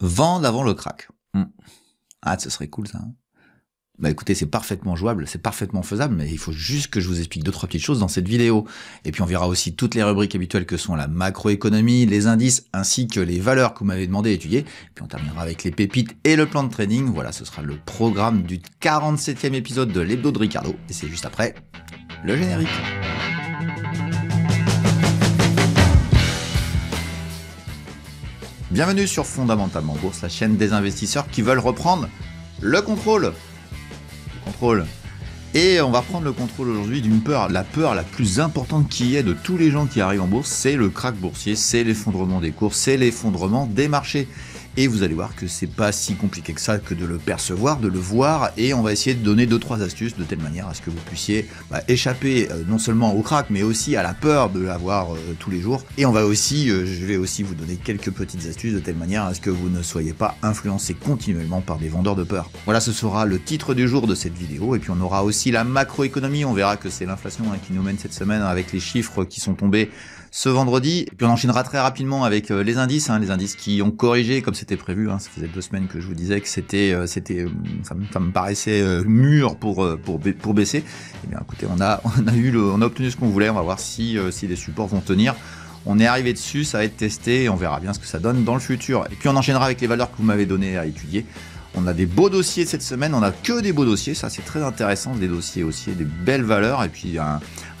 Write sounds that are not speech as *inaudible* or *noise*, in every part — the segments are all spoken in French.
Vendre avant le crack. Hmm. Ah, ce serait cool ça. Hein. Bah écoutez, c'est parfaitement jouable, c'est parfaitement faisable, mais il faut juste que je vous explique deux trois petites choses dans cette vidéo. Et puis on verra aussi toutes les rubriques habituelles que sont la macroéconomie, les indices, ainsi que les valeurs que vous m'avez demandé d'étudier. Puis on terminera avec les pépites et le plan de trading. Voilà, ce sera le programme du 47e épisode de l'hebdo de Ricardo. Et c'est juste après le générique. Bienvenue sur Fondamentalement Bourse, la chaîne des investisseurs qui veulent reprendre le contrôle. Le contrôle. Et on va prendre le contrôle aujourd'hui d'une peur, la peur la plus importante qui est de tous les gens qui arrivent en bourse, c'est le crack boursier, c'est l'effondrement des cours, c'est l'effondrement des marchés. Et vous allez voir que c'est pas si compliqué que ça que de le percevoir, de le voir. Et on va essayer de donner deux trois astuces de telle manière à ce que vous puissiez bah, échapper euh, non seulement au crack, mais aussi à la peur de l'avoir euh, tous les jours. Et on va aussi, euh, je vais aussi vous donner quelques petites astuces de telle manière à ce que vous ne soyez pas influencé continuellement par des vendeurs de peur. Voilà, ce sera le titre du jour de cette vidéo. Et puis on aura aussi la macroéconomie. On verra que c'est l'inflation hein, qui nous mène cette semaine avec les chiffres qui sont tombés ce vendredi. puis on enchaînera très rapidement avec euh, les indices, hein, les indices qui ont corrigé comme c'était prévu. Hein. Ça faisait deux semaines que je vous disais que c'était, euh, c'était, euh, ça, me paraissait mûr pour pour pour baisser. Eh bien, écoutez, on a *laughs* on a eu, le, on a obtenu ce qu'on voulait. On va voir si si les supports vont tenir. On est arrivé dessus, ça va être testé on verra bien ce que ça donne dans le futur. Et puis on enchaînera avec les valeurs que vous m'avez données à étudier. On a des beaux dossiers cette semaine, on a que des beaux dossiers, ça c'est très intéressant, des dossiers aussi, des belles valeurs et puis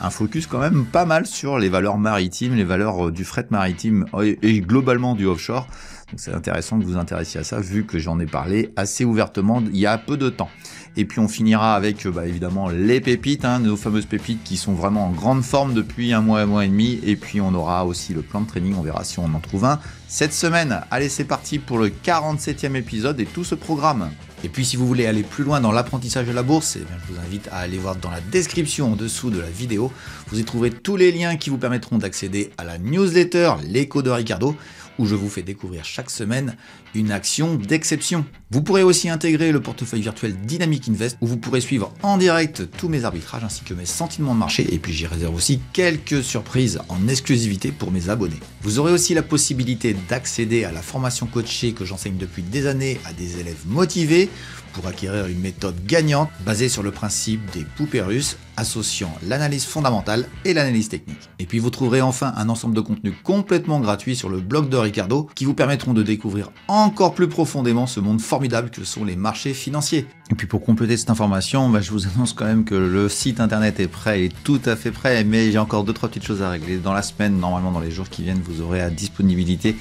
un focus quand même pas mal sur les valeurs maritimes, les valeurs euh, du fret maritime et, globalement du offshore. Donc c'est intéressant que vous vous intéressiez à ça vu que j'en ai parlé assez ouvertement il y a peu de temps. Et puis on finira avec euh, bah, évidemment les pépites, hein, nos fameuses pépites qui sont vraiment en grande forme depuis un mois, un mois et demi. Et puis on aura aussi le plan de training, on verra si on en trouve un cette semaine. Allez c'est parti pour le 47e épisode et tout ce programme. Et puis si vous voulez aller plus loin dans l'apprentissage de la bourse, eh je vous invite à aller voir dans la description en dessous de la vidéo. Vous y trouverez tous les liens qui vous permettront d'accéder à la newsletter L'écho de Ricardo où je vous fais découvrir chaque semaine une action d'exception. Vous pourrez aussi intégrer le portefeuille virtuel Dynamic Invest où vous pourrez suivre en direct tous mes arbitrages ainsi que mes sentiments de marché et puis j'y réserve aussi quelques surprises en exclusivité pour mes abonnés. Vous aurez aussi la possibilité d'accéder à la formation coachée que j'enseigne depuis des années à des élèves motivés pour acquérir une méthode gagnante basée sur le principe des poupées russes associant l'analyse fondamentale et l'analyse technique. Et puis vous trouverez enfin un ensemble de contenus complètement gratuits sur le blog de Ricardo qui vous permettront de découvrir encore plus profondément ce monde formidable que sont les marchés financiers. Et puis pour compléter cette information, bah, je vous annonce quand même que le site internet est prêt, et tout à fait prêt, mais j'ai encore deux trois petites choses à régler. Dans la semaine, normalement dans les jours qui viennent, vous aurez à disponibilité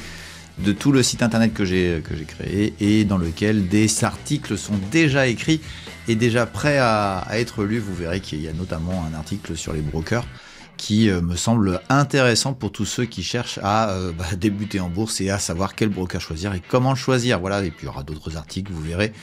de tout le site internet que j'ai créé et dans lequel des articles sont déjà écrits et déjà prêts à, être lus. Vous verrez qu'il y a notamment un article sur les brokers qui euh, me semble intéressant pour tous ceux qui cherchent à euh, *laughs* bah, débuter en bourse et à savoir quel broker choisir et comment le choisir. Voilà, et puis il y aura d'autres articles, vous verrez,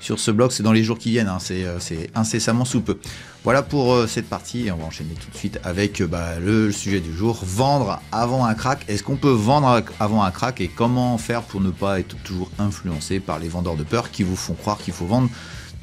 sur ce blog. C'est dans les jours qui viennent, hein. euh, c'est incessamment sous peu. Voilà pour euh, cette partie et on va enchaîner tout de suite avec euh, bah, le sujet du jour. Vendre avant un crack. Est-ce qu'on peut vendre avant un crack et comment faire pour ne pas être toujours influencé par les vendeurs de peur qui vous font croire qu'il faut vendre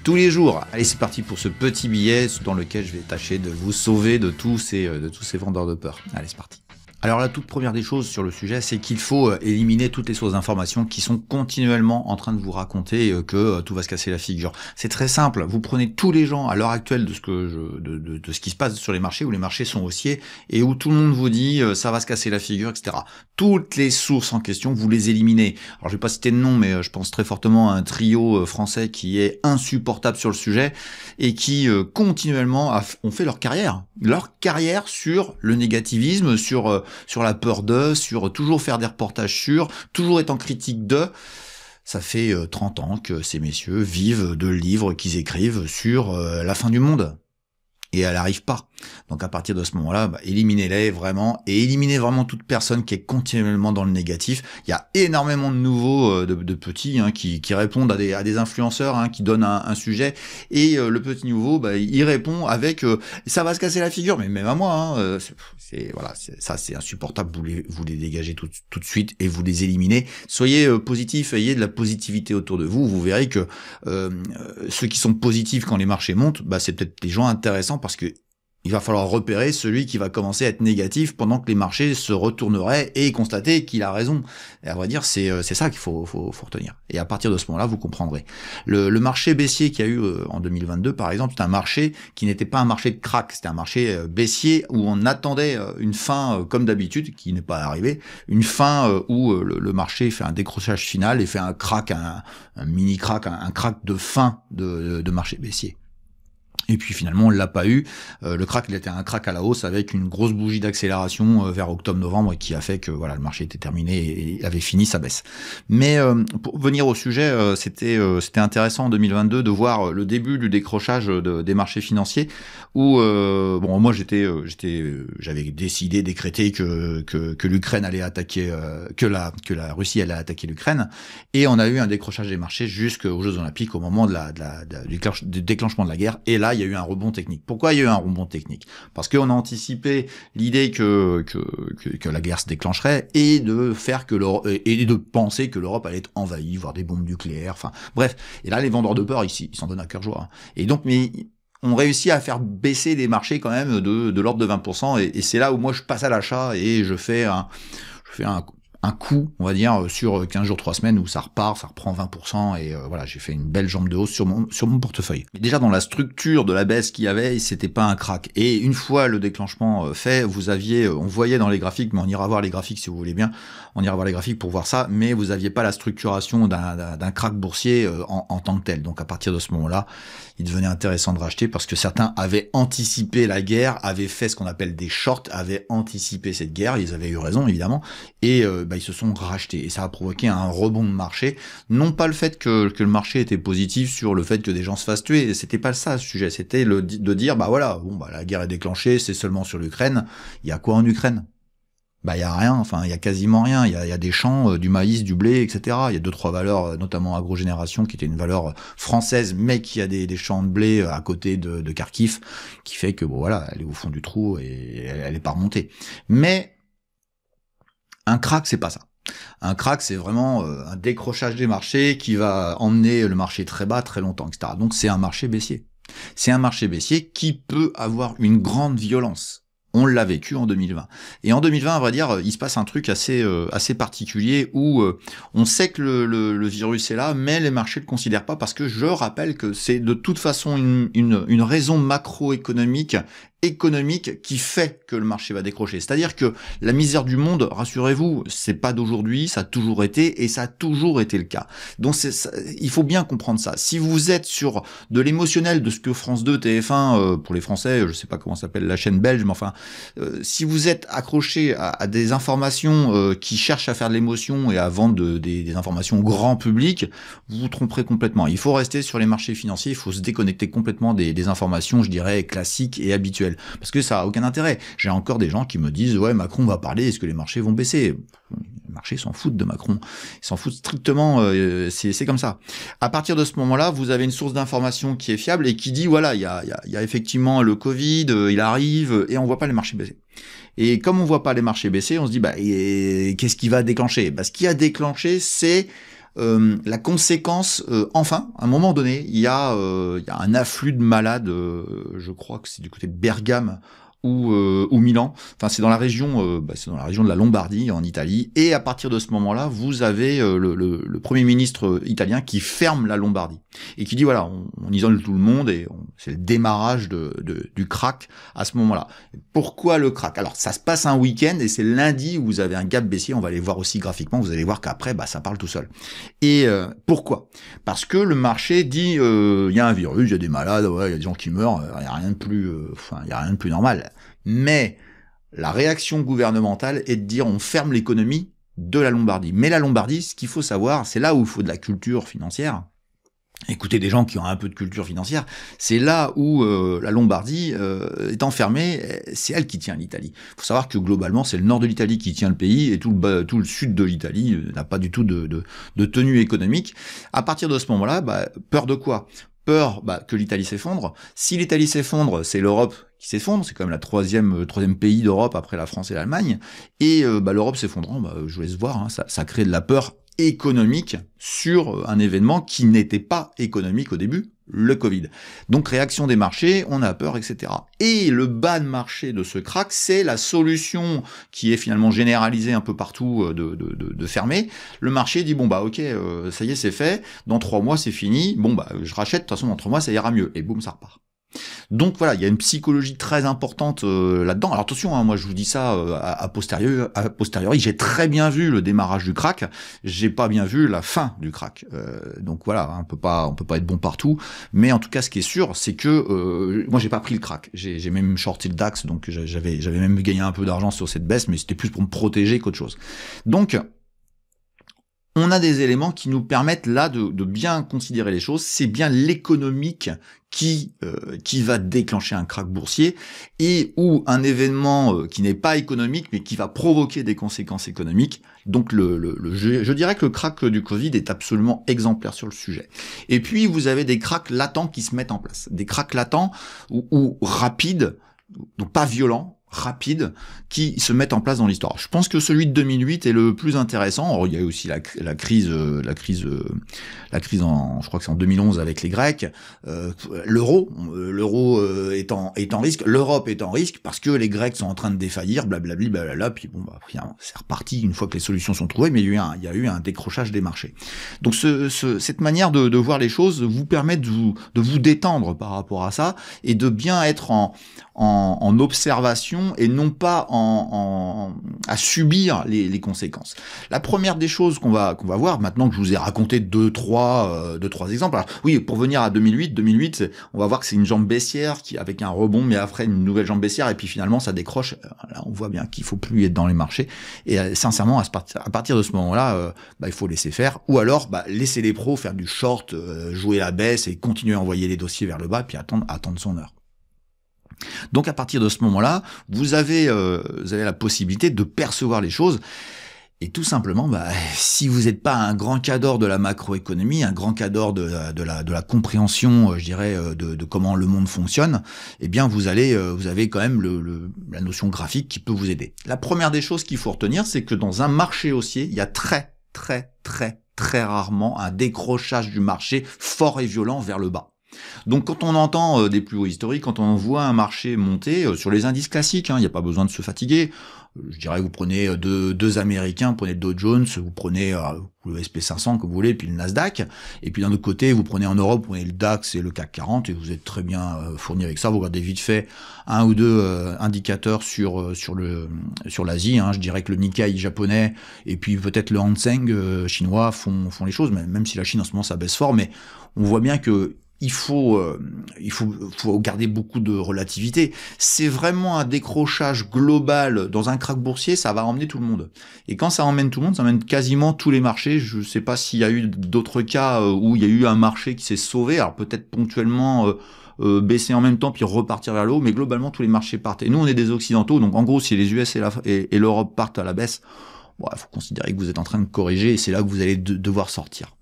tous les jours. Allez, c'est parti pour ce petit billet dans lequel je vais tâcher de vous sauver de tous ces, de tous ces vendeurs de peur. Allez, c'est parti. Alors la toute première des choses sur le sujet, c'est qu'il faut euh, éliminer toutes les sources d'informations qui sont continuellement en train de vous raconter euh, que euh, tout va se casser la figure. C'est très simple, vous prenez tous les gens à l'heure actuelle de ce, que je, de, de, ce qui se passe sur les marchés, où les marchés sont haussiers, et où tout le monde vous dit ça va se casser la figure, etc. Toutes les sources en question, vous les éliminez. Alors je vais pas citer de nom, mais je pense très fortement à un trio français qui est insupportable sur le sujet, et qui continuellement ont fait leur carrière. Leur carrière sur le négativisme, sur sur la peur de, sur toujours faire des reportages sur, toujours être en critique de. Ça fait 30 euh, ans que ces messieurs vivent de livres qu'ils écrivent sur euh, la fin du monde et elle n'arrive pas. Donc à partir de ce moment-là, bah, éliminez-les vraiment et éliminez vraiment toute personne qui est continuellement dans le négatif. Il y a énormément de nouveaux, euh, de, petits hein, qui, qui, répondent à des, à des influenceurs, hein, qui donnent un, sujet et euh, le petit nouveau, bah, il répond avec euh, ça va se casser la figure, mais même à moi, hein, c'est voilà, ça c'est insupportable. Vous les, vous les dégagez tout, tout de suite et vous les éliminez. Soyez positif, ayez de la positivité autour de vous. Vous verrez que ceux qui sont positifs quand les marchés montent, bah, c'est peut-être des gens intéressants parce que il va falloir repérer celui qui va commencer à être négatif pendant que les marchés se retourneraient et constater qu'il a raison. Et à vrai dire, euh, c'est ça qu'il faut, faut, faut, retenir. Et à partir de ce moment-là, vous comprendrez. Le, marché baissier qu'il y a eu euh, en 2022, par exemple, c'est un marché qui n'était pas un marché de crack, c'était un marché euh, baissier où on attendait une fin, comme d'habitude, qui n'est pas arrivée, une fin où le, marché fait un décrochage final et fait un crack, un, mini crack, un, un, crack de fin de, de, de marché baissier. Et puis finalement, on l'a pas eu. Euh, le crack, il était un crack à la hausse avec une grosse bougie d'accélération euh, vers octobre-novembre qui a fait que voilà, le marché était terminé et, avait fini sa baisse. Mais euh, pour venir au sujet, c'était c'était intéressant en 2022 de voir le début du décrochage des marchés financiers où bon, moi j'étais j'étais j'avais décidé décrété que que, l'Ukraine allait attaquer que la que la Russie allait attaquer l'Ukraine et on a eu un décrochage des marchés jusqu'aux Jeux Olympiques au moment de la du déclenchement de la guerre et là il y a eu un rebond technique. Pourquoi il y a eu un rebond technique Parce qu'on a anticipé l'idée que, que, la guerre se déclencherait et de faire que l'Europe et de penser que l'Europe allait être envahie, voire des bombes nucléaires. Enfin, bref. Et là, les vendeurs de peur ici, ils s'en donnent à cœur joie. Hein. Et donc, mais on réussit à faire baisser les marchés quand même de, de l'ordre de 20%. Et, c'est là où moi je passe à l'achat et je fais un, je fais un un coup, on va dire, euh, sur 15 euh, jours, 3 semaines, où ça repart, ça reprend 20%, et euh, voilà, j'ai fait une belle jambe de hausse sur mon, sur mon portefeuille. déjà, dans la structure de la baisse qu'il y avait, c'était pas un crack. Et une fois le déclenchement fait, vous aviez, on voyait dans les graphiques, mais on ira voir les graphiques si vous voulez bien, on ira voir les graphiques pour voir ça, mais vous n'aviez pas la structuration d'un crack boursier euh, en, tant que tel. Donc à partir de ce moment-là, il devenait intéressant de racheter parce que certains avaient anticipé la guerre, avaient fait ce qu'on appelle des shorts, avaient anticipé cette guerre, ils avaient eu raison évidemment, et euh, bah, ils se sont rachetés. Et ça a provoqué un rebond de marché. Non pas le fait que, que le marché était positif sur le fait que des gens se fassent tuer, c'était pas ça le sujet, c'était de dire, bah voilà, bon, bah, la guerre est déclenchée, c'est seulement sur l'Ukraine, il y a quoi en Ukraine bah il y a rien, enfin il y a quasiment rien. Il y a, des champs, euh, du maïs, du blé, etc. Il y a deux trois valeurs, euh, notamment agro-génération qui était une valeur euh, française, mais qui a des, champs de blé à côté de, de Kharkiv, qui fait que bon voilà, elle est au fond du trou et elle, elle est pas remontée. Mais un crack, c'est pas ça. Un crack, c'est vraiment un décrochage des marchés qui va emmener le marché très bas très longtemps, etc. Donc c'est un marché baissier. C'est un marché baissier qui peut avoir une grande violence on l'a vécu en 2020. Et en 2020, à vrai dire, il se passe un truc assez, euh, assez particulier où euh, on sait que le, le, virus est là, mais les marchés ne le considèrent pas parce que je rappelle que c'est de toute façon une, une, une raison macroéconomique économique qui fait que le marché va décrocher. C'est-à-dire que la misère du monde, rassurez-vous, c'est pas d'aujourd'hui, ça a toujours été et ça a toujours été le cas. Donc il faut bien comprendre ça. Si vous êtes sur de l'émotionnel de ce que France 2, TF1, euh, pour les Français, je sais pas comment s'appelle la chaîne belge, mais enfin, euh, si vous êtes accroché à, des informations euh, qui cherchent à faire de l'émotion et à vendre des, informations au grand public, vous vous tromperez complètement. Il faut rester sur les marchés financiers, il faut se déconnecter complètement des, des informations, je dirais, classiques et habituelles. Parce que ça a aucun intérêt. J'ai encore des gens qui me disent, ouais, Macron va parler, est-ce que les marchés vont baisser Les marchés s'en foutent de Macron. Ils s'en foutent strictement, euh, c'est comme ça. À partir de ce moment-là, vous avez une source d'information qui est fiable et qui dit, voilà, il y a, y a, effectivement le Covid, euh, il arrive, euh, et on voit pas les marchés baisser. Et comme on voit pas les marchés baisser, on se dit, bah, qu'est-ce qui va déclencher bah, Ce qui a déclenché, c'est euh, la conséquence, euh, enfin, à un moment donné, il y, a, euh, y a un afflux de malades, je crois que c'est du côté de Bergame, ou, euh, ou Milan. Enfin, c'est dans la région, euh, bah, c'est dans la région de la Lombardie en Italie. Et à partir de ce moment-là, vous avez euh, le, le, premier ministre italien qui ferme la Lombardie et qui dit voilà, on, isole tout le monde et c'est le démarrage de, du crack à ce moment-là. Pourquoi le crack Alors, ça se passe un week-end et c'est lundi où vous avez un gap baissier. On va les voir aussi graphiquement. Vous allez voir qu'après, bah, ça parle tout seul. Et pourquoi Parce que le marché dit il y a un virus, il y a des malades, il y a des gens qui meurent. Il n'y a rien de plus, enfin, il y a rien de plus normal. Mais la réaction gouvernementale est de dire on ferme l'économie de la Lombardie. Mais la Lombardie, ce qu'il faut savoir, c'est là où il faut de la culture financière. Écoutez des gens qui ont un peu de culture financière, c'est là où euh, la Lombardie euh, est enfermée, c'est elle qui tient l'Italie. Il faut savoir que globalement, c'est le nord de l'Italie qui tient le pays et tout le, tout le sud de l'Italie euh, n'a pas du tout de, de, tenue économique. À partir de ce moment-là, bah, peur de quoi peur bah, que l'Italie s'effondre. Si l'Italie s'effondre, c'est l'Europe qui s'effondre, c'est quand même la troisième, euh, troisième pays d'Europe après la France et l'Allemagne, et euh, bah, l'Europe s'effondrant, bah, je vous laisse voir, hein, ça, ça crée de la peur économique sur euh, un événement qui n'était pas économique au début, le Covid. Donc réaction des marchés, on a peur, etc. Et le bas de marché de ce crack, c'est la solution qui est finalement généralisée un peu partout euh, de, fermer. Le marché dit bon bah ok, euh, ça y est, c'est fait. Dans trois mois, c'est fini. Bon bah je rachète. De toute façon, dans trois mois, ça ira mieux. Et boum, ça repart. Donc voilà, il y a une psychologie très importante euh, là-dedans. Alors attention, hein, moi je vous dis ça euh, à, posteriori, j'ai très bien vu le démarrage du crack, j'ai pas bien vu la fin du crack. Euh, donc voilà, hein, on peut pas, on peut pas être bon partout, mais en tout cas ce qui est sûr, c'est que euh, moi j'ai pas pris le crack, j'ai même shorté le Dax, donc j'avais j'avais même gagné un peu d'argent sur cette baisse, mais c'était plus pour me protéger qu'autre chose. Donc on a des éléments qui nous permettent là de, bien considérer les choses. C'est bien l'économique qui euh, qui va déclencher un krach boursier et ou un événement euh, qui n'est pas économique mais qui va provoquer des conséquences économiques. Donc le, le, je, dirais que le krach du Covid est absolument exemplaire sur le sujet. Et puis vous avez des cracks latents qui se mettent en place, des cracks latents ou, ou rapides, donc pas violents, rapides qui se mettent en place dans l'histoire. Je pense que celui de 2008 est le plus intéressant. il y a eu aussi la, crise, la crise, euh, euh, la crise en, je crois que c'est en 2011 avec les Grecs. Euh, l'euro, l'euro est en, est en risque. L'Europe est en risque parce que les Grecs sont en train de défaillir, blablabli, blablabla. Puis bon, bah, c'est reparti une fois que les solutions sont trouvées, mais il y a eu un, décrochage des marchés. Donc, cette manière de, voir les choses vous permet de vous, de vous détendre par rapport à ça et de bien être en, en, en observation et non pas en, à subir les, conséquences. La première des choses qu'on va qu'on va voir maintenant que je vous ai raconté deux trois euh, deux trois exemples. Alors, oui, pour venir à 2008, 2008, on va voir que c'est une jambe baissière qui avec un rebond, mais après une nouvelle jambe baissière et puis finalement ça décroche. Euh, là, on voit bien qu'il faut plus être dans les marchés. Et euh, sincèrement, à, partir de ce moment-là, bah, il faut laisser faire ou alors bah, laisser les pros faire du short, jouer la baisse et continuer à envoyer les dossiers vers le bas puis attendre attendre son heure. Donc à partir de ce moment-là, euh, vous avez, la possibilité de percevoir les choses. Et tout simplement, bah, si vous n'êtes pas un grand cador de la macroéconomie, un grand cador de, la, compréhension, euh, je dirais, euh, de, comment le monde fonctionne, eh bien, vous allez, vous avez quand même la notion graphique qui peut vous aider. La première des choses qu'il faut retenir, c'est que dans un marché haussier, il y a très, très, très, très rarement un décrochage du marché fort et violent vers le bas. Donc quand on entend euh, des plus hauts historiques, quand on voit un marché monter euh, sur les indices classiques, hein, il n'y a pas besoin de se fatiguer. Euh, je dirais vous prenez deux, deux Américains, prenez le Dow Jones, vous prenez le SP500 que vous voulez, puis le Nasdaq. Et puis d'un autre côté, vous prenez en Europe, vous prenez le DAX et le CAC 40, et vous êtes très bien fourni avec ça. Vous regardez vite fait un ou deux indicateurs sur sur le sur l'Asie. Hein. Je dirais que le Nikkei japonais et puis peut-être le Hanseng chinois font font les choses. Même si la Chine en ce moment ça baisse fort, mais on voit bien que il faut, euh, il faut, garder beaucoup de relativité. C'est vraiment un décrochage global dans un krach boursier, ça va emmener tout le monde. Et quand ça emmène tout le monde, ça emmène quasiment tous les marchés. Je ne sais pas s'il y a eu d'autres cas euh, où il y a eu un marché qui s'est sauvé, alors peut-être ponctuellement euh, baisser en même temps puis repartir vers le haut, mais globalement tous les marchés partent. Et nous, on est des occidentaux, donc en gros, si les US et l'Europe partent à la baisse, il faut considérer que vous êtes en train de corriger et c'est là que vous allez devoir sortir.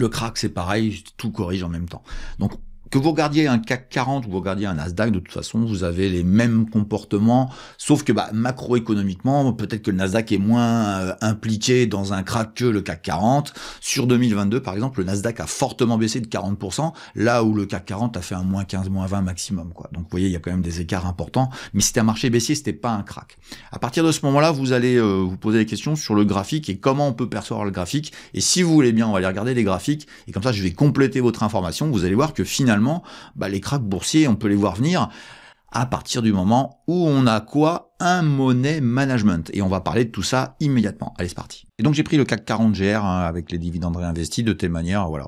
Le crack, c'est pareil, tout corrige en même temps. Donc que vous regardiez un CAC 40 ou vous regardiez un Nasdaq, de toute façon, vous avez les mêmes comportements, sauf que bah, macroéconomiquement, peut-être que le Nasdaq est moins euh, impliqué dans un crack que le CAC 40. Sur 2022, par exemple, le Nasdaq a fortement baissé de 40%, là où le CAC 40 a fait un moins 15, moins 20 maximum. Quoi. Donc vous voyez, il y a quand même des écarts importants, mais c'était un marché baissier, c'était pas un crack. À partir de ce moment-là, vous allez euh, vous poser des questions sur le graphique et comment on peut percevoir le graphique. Et si vous voulez bien, on va aller regarder les graphiques, et comme ça, je vais compléter votre information. Vous allez voir que finalement, bah, les cracks boursiers, on peut les voir venir à partir du moment où on a quoi Un monnaie management. Et on va parler de tout ça immédiatement. Allez, c'est parti. Et donc j'ai pris le CAC 40 GR hein, avec les dividendes réinvestis de telle manière, voilà,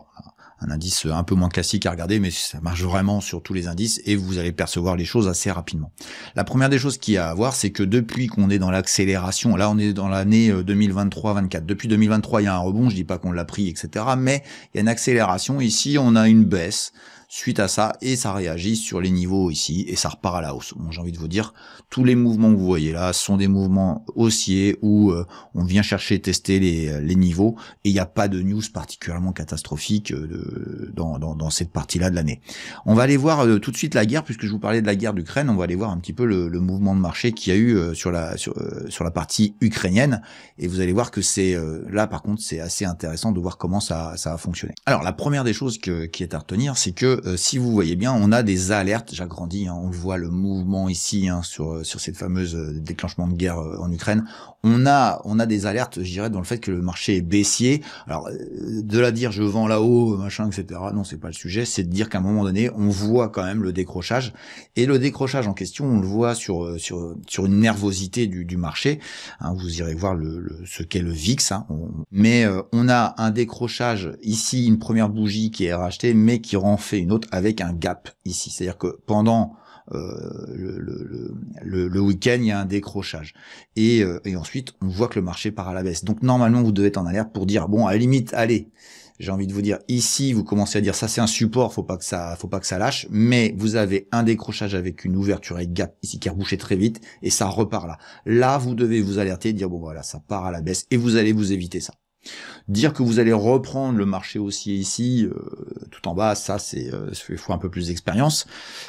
un indice un peu moins classique à regarder, mais ça marche vraiment sur tous les indices et vous allez percevoir les choses assez rapidement. La première des choses qu'il y a à voir, c'est que depuis qu'on est dans l'accélération, là on est dans l'année 2023-24. Euh, depuis 2023, il y a un rebond, je dis pas qu'on l'a pris, etc. Mais il y a une accélération. Ici, on a une baisse suite à ça et ça réagit sur les niveaux ici et ça repart à la hausse. Bon, j'ai envie de vous dire, tous les mouvements que vous voyez là sont des mouvements haussiers où euh, on vient chercher tester les, euh, niveaux et il n'y a pas de news particulièrement catastrophique euh, de, dans, cette partie-là de l'année. On va aller voir tout de suite la guerre puisque je vous parlais de la guerre d'Ukraine, on va aller voir un petit peu le, mouvement de marché qu'il y a eu sur la la partie ukrainienne et vous allez voir que c'est là par contre c'est assez intéressant de voir comment ça, ça a fonctionné. Alors la première des choses qui est à retenir, c'est que euh, si vous voyez bien, on a des alertes, j'agrandis, hein, on le voit le mouvement ici hein, sur euh, sur cette fameuse euh, déclenchement de guerre en Ukraine. On a on a des alertes, je dirais, dans le fait que le marché est baissier. Alors de la dire je vends là-haut, machin, etc. Non, c'est pas le sujet. C'est de dire qu'à un moment donné, on voit quand même le décrochage et le décrochage en question, on le voit sur sur sur une nervosité du, du marché. Hein, vous irez voir le, ce qu'est le VIX. Hein. mais on a un décrochage ici, une première bougie qui est rachetée, mais qui rend fait une avec un gap ici. C'est-à-dire que pendant euh, le, week-end, il y a un décrochage. Euh, et, ensuite, on voit que le marché part à la baisse. Donc normalement, vous devez être en alerte pour dire, bon, à la limite, allez, j'ai envie de vous dire, ici, vous commencez à dire, ça c'est un support, faut pas que ça, faut pas que ça lâche, mais vous avez un décrochage avec une ouverture et gap ici qui est rebouché très vite, et ça repart là. Là, vous devez vous alerter dire, bon voilà, ça part à la baisse, et vous allez vous éviter ça. Dire que vous allez reprendre le marché haussier ici, euh, tout en bas, ça c'est euh, faut un peu plus d'expérience.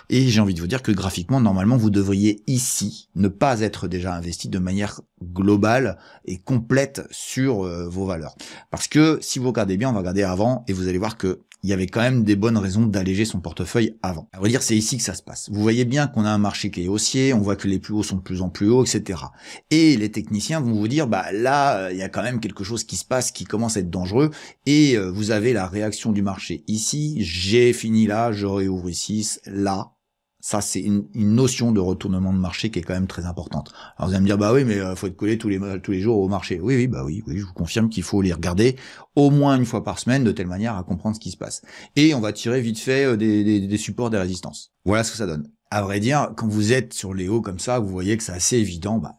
Et j'ai envie de vous dire que graphiquement, normalement, vous devriez ici ne pas être déjà investi de manière globale et complète sur euh, vos valeurs. Parce que si vous regardez bien, on va regarder avant et vous allez voir que il y avait quand même des bonnes raisons d'alléger son portefeuille avant. À vrai dire, c'est ici que ça se passe. Vous voyez bien qu'on a un marché qui est haussier, on voit que les plus hauts sont de plus en plus hauts, etc. Et les techniciens vont vous dire, bah là, euh, il y a quand même quelque chose qui se passe, qui commence à être dangereux, et euh, vous avez la réaction du marché ici, j'ai fini là, je réouvre ici, là, ça, c'est une, notion de retournement de marché qui est quand même très importante. Alors vous allez me dire, bah oui, mais euh, faut être collé tous les, euh, tous les jours au marché. Oui, oui, bah oui, oui, je vous confirme qu'il faut les regarder au moins une fois par semaine de telle manière à comprendre ce qui se passe. Et on va tirer vite fait euh, des, supports des résistances. Voilà ce que ça donne. À vrai dire, quand vous êtes sur les hauts comme ça, vous voyez que c'est assez évident. Bah,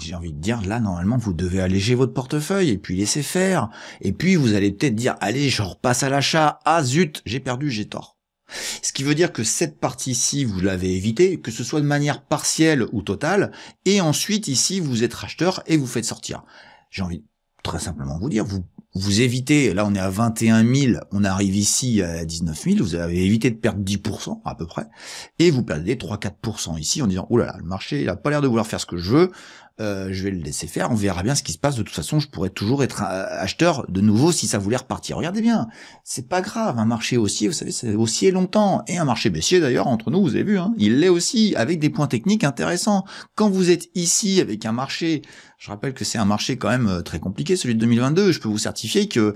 j'ai envie de dire, là, normalement, vous devez alléger votre portefeuille et puis laisser faire. Et puis, vous allez peut-être dire, allez, je repasse à l'achat. Ah zut, j'ai perdu, j'ai tort. Ce qui veut dire que cette partie-ci, vous l'avez évité, que ce soit de manière partielle ou totale, et ensuite ici, vous êtes racheteur et vous faites sortir. J'ai envie de très simplement vous dire, vous vous évitez, là on est à 21 000, on arrive ici à 19 000, vous avez évité de perdre 10% à peu près, et vous perdez 3-4% ici en disant, oh là là, le marché il pas l'air de vouloir faire ce que je veux, euh, je vais le laisser faire, on verra bien ce qui se passe. De toute façon, je pourrais toujours être euh, acheteur de nouveau si ça voulait repartir. Regardez bien, c'est pas grave, un marché haussier, vous savez, c'est haussier longtemps. Et un marché baissier d'ailleurs, entre nous, vous avez vu, hein, il l'est aussi, avec des points techniques intéressants. Quand vous êtes ici avec un marché, je rappelle que c'est un marché quand même euh, très compliqué, celui de 2022, je peux vous certifier que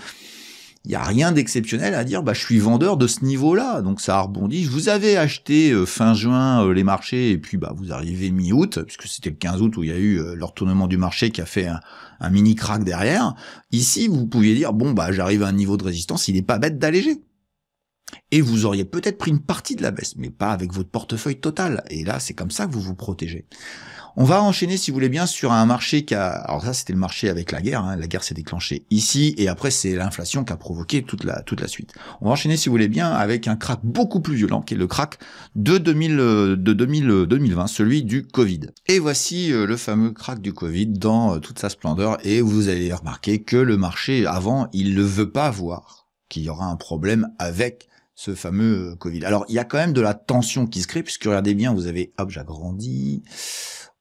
il n'y a rien d'exceptionnel à dire, bah, je suis vendeur de ce niveau-là. Donc ça a rebondi. Vous avez acheté euh, fin juin euh, les marchés et puis bah, vous arrivez mi-août, puisque c'était le 15 août où il y a eu euh, le retournement du marché qui a fait un, mini crack derrière. Ici, vous pouviez dire, bon, bah, j'arrive à un niveau de résistance, il n'est pas bête d'alléger. Et vous auriez peut-être pris une partie de la baisse, mais pas avec votre portefeuille total. Et là, c'est comme ça que vous vous protégez. On va enchaîner, si vous voulez bien, sur un marché qui a... Alors ça, c'était le marché avec la guerre. Hein. La guerre s'est déclenchée ici, et après, c'est l'inflation qui a provoqué toute la, toute la suite. On va enchaîner, si vous voulez bien, avec un crack beaucoup plus violent, qui est le crack de, 2000, de 2000, 2020, celui du Covid. Et voici euh, le fameux crack du Covid dans euh, toute sa splendeur, et vous allez remarquer que le marché, avant, il ne veut pas voir qu'il y aura un problème avec ce fameux euh, Covid. Alors, il y a quand même de la tension qui se crée, puisque regardez bien, vous avez, hop, j'agrandis,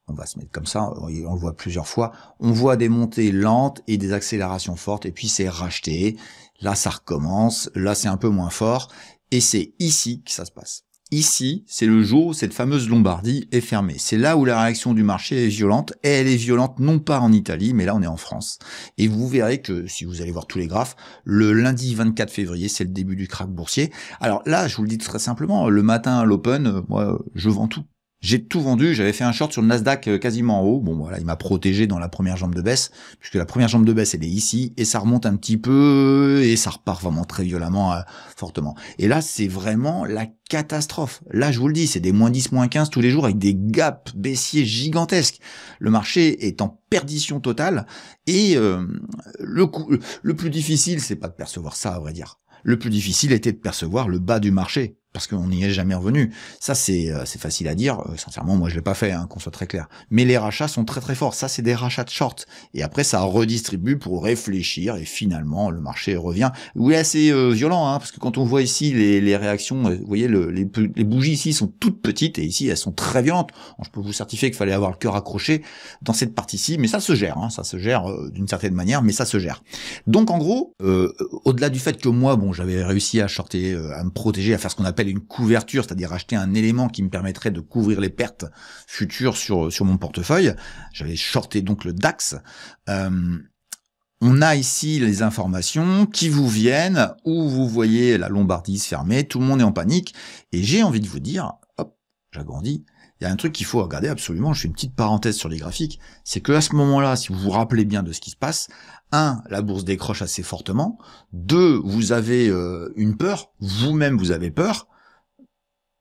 on va se mettre comme ça, on, le voit plusieurs fois, on voit des montées lentes et des accélérations fortes, et puis c'est racheté, là ça recommence, là c'est un peu moins fort, et c'est ici que ça se passe. Ici, c'est le jour où cette fameuse Lombardie est fermée. C'est là où la réaction du marché est violente, et elle est violente non pas en Italie, mais là on est en France. Et vous verrez que, si vous allez voir tous les graphes, le lundi 24 février, c'est le début du krach boursier. Alors là, je vous le dis très simplement, le matin à l'open, euh, moi je vends tout. J'ai tout vendu, j'avais fait un short sur le Nasdaq euh, quasiment en haut. Bon voilà, il m'a protégé dans la première jambe de baisse, puisque la première jambe de baisse elle est ici, et ça remonte un petit peu, et ça repart vraiment très violemment, euh, fortement. Et là c'est vraiment la catastrophe. Là je vous le dis, c'est des moins 10, moins 15 tous les jours avec des gaps baissiers gigantesques. Le marché est en perdition totale, et euh, le, le plus difficile c'est pas de percevoir ça à vrai dire. Le plus difficile était de percevoir le bas du marché parce qu'on n'y est jamais revenu. Ça, c'est euh, facile à dire. Euh, sincèrement, moi, je l'ai pas fait, hein, qu'on soit très clair. Mais les rachats sont très très forts. Ça, c'est des rachats de short. Et après, ça redistribue pour réfléchir. Et finalement, le marché revient. Oui, assez euh, violent, hein, parce que quand on voit ici les, les réactions, vous voyez, le, les, les, bougies ici sont toutes petites et ici, elles sont très violentes. je peux vous certifier qu'il fallait avoir le cœur accroché dans cette partie-ci, mais ça se gère. Hein, ça se gère d'une certaine manière, mais ça se gère. Donc, en gros, au-delà du fait que moi, bon, j'avais réussi à shorter, à me protéger, à faire ce qu'on appelle une couverture, c'est-à-dire acheter un élément qui me permettrait de couvrir les pertes futures sur, sur mon portefeuille. J'avais shorté donc le DAX. Euh, on a ici les informations qui vous viennent, où vous voyez la Lombardie se fermer, tout le monde est en panique, et j'ai envie de vous dire, hop, j'agrandis, il y a un truc qu'il faut regarder absolument, je fais une petite parenthèse sur les graphiques, c'est que à ce moment-là, si vous vous rappelez bien de ce qui se passe, un, la bourse décroche assez fortement, deux, vous avez euh, une peur, vous-même vous avez peur,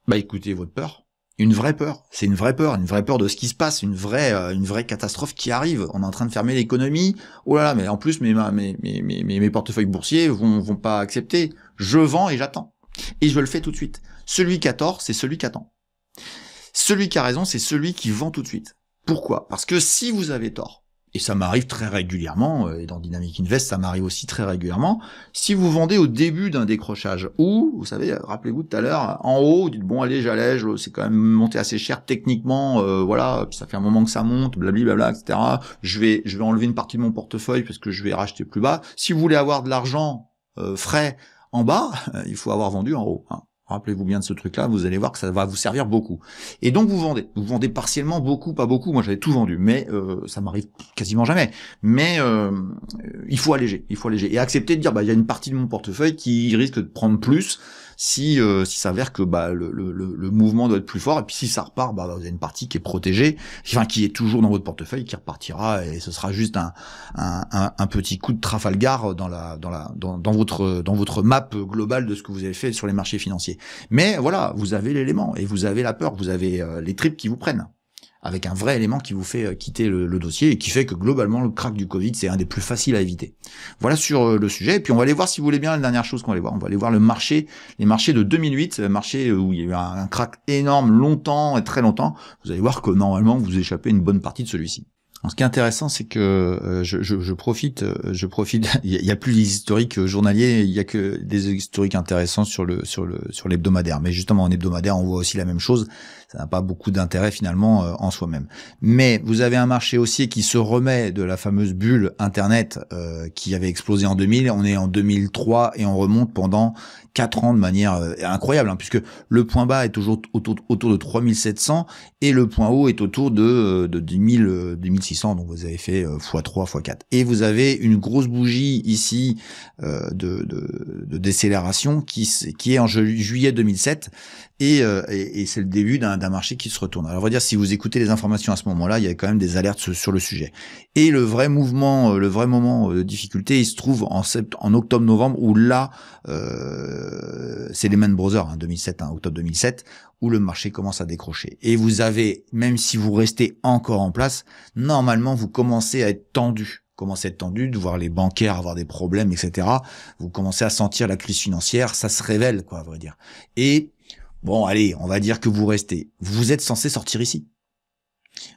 bah écoutez votre peur. Une vraie peur, c'est une vraie peur, une vraie peur de ce qui se passe, une vraie, euh, une vraie catastrophe qui arrive. On est en train de fermer l'économie. Oh là là, mais en plus mes, mes, mes, mes, mes portefeuilles boursiers vont, vont pas accepter. Je vends et j'attends. Et je le fais tout de suite. Celui qui a tort, c'est celui qui attend. Celui qui a raison, c'est celui qui vend tout de suite. Pourquoi Parce que si vous avez tort, et ça m'arrive très régulièrement, euh, et dans Dynamic Invest, ça m'arrive aussi très régulièrement, si vous vendez au début d'un décrochage, ou, vous savez, rappelez-vous tout à l'heure, en haut, vous dites, bon, allez, j'allège, c'est quand même monté assez cher techniquement, euh, voilà, ça fait un moment que ça monte, blablabla, etc. Je vais, je vais enlever une partie de mon portefeuille parce que je vais racheter plus bas. Si vous voulez avoir de l'argent euh, frais en bas, *laughs* il faut avoir vendu en haut. Hein. Rappelez-vous bien de ce truc-là, vous allez voir que ça va vous servir beaucoup. Et donc vous vendez, vous vendez partiellement beaucoup, pas beaucoup. Moi j'avais tout vendu, mais euh, ça m'arrive quasiment jamais. Mais euh, il faut alléger, il faut alléger et accepter de dire bah il y a une partie de mon portefeuille qui risque de prendre plus si euh, s'avère que bah le, mouvement doit être plus fort et puis si ça repart bah, vous avez une partie qui est protégée enfin qui est toujours dans votre portefeuille qui repartira et ce sera juste un petit coup de Trafalgar dans votre dans votre map globale de ce que vous avez fait sur les marchés financiers mais voilà vous avez l'élément et vous avez la peur vous avez euh, les tripes qui vous prennent avec un vrai élément qui vous fait euh, quitter le, dossier et qui fait que globalement le crack du Covid c'est un des plus faciles à éviter. Voilà sur euh, le sujet. Et puis on va aller voir si vous voulez bien la dernière chose qu'on va aller voir. On va aller voir le marché, les marchés de 2008, euh, marché où il y a eu un, crack énorme longtemps et très longtemps. Vous allez voir que normalement vous échappez une bonne partie de celui-ci. ce qui est intéressant, c'est que je, profite, je profite. *laughs* Il n'y a, plus les historiques journaliers, il n'y a que des historiques intéressants sur le sur le sur l'hebdomadaire. Mais justement en hebdomadaire, on voit aussi la même chose, ça n'a pas beaucoup d'intérêt finalement euh, en soi-même. Mais vous avez un marché haussier qui se remet de la fameuse bulle Internet euh, qui avait explosé en 2000. On est en 2003 et on remonte pendant quatre ans de manière euh, incroyable, hein, puisque le point bas est toujours autour, autour de 3700 et le point haut est autour de, de 2600. Donc vous avez fait x3, x4. Et vous avez une grosse bougie ici de, de, décélération qui, qui est en juillet 2007 et, euh, et, et c'est le début d'un marché qui se retourne. Alors, on va dire, si vous écoutez les informations à ce moment-là, il y a quand même des alertes sur le sujet. Et le vrai mouvement, euh, le vrai moment euh, de difficulté, il se trouve en, en octobre-novembre, où là, euh, c'est Lehman Brothers, hein, 2007, hein, octobre 2007, où le marché commence à décrocher. Et vous avez, même si vous restez encore en place, normalement, vous commencez à être tendu commencez à être tendu, de voir les bancaires avoir des problèmes, etc. Vous commencez à sentir la crise financière, ça se révèle, quoi, à vrai dire. Et Bon, allez, on va dire que vous restez. Vous êtes censé sortir ici.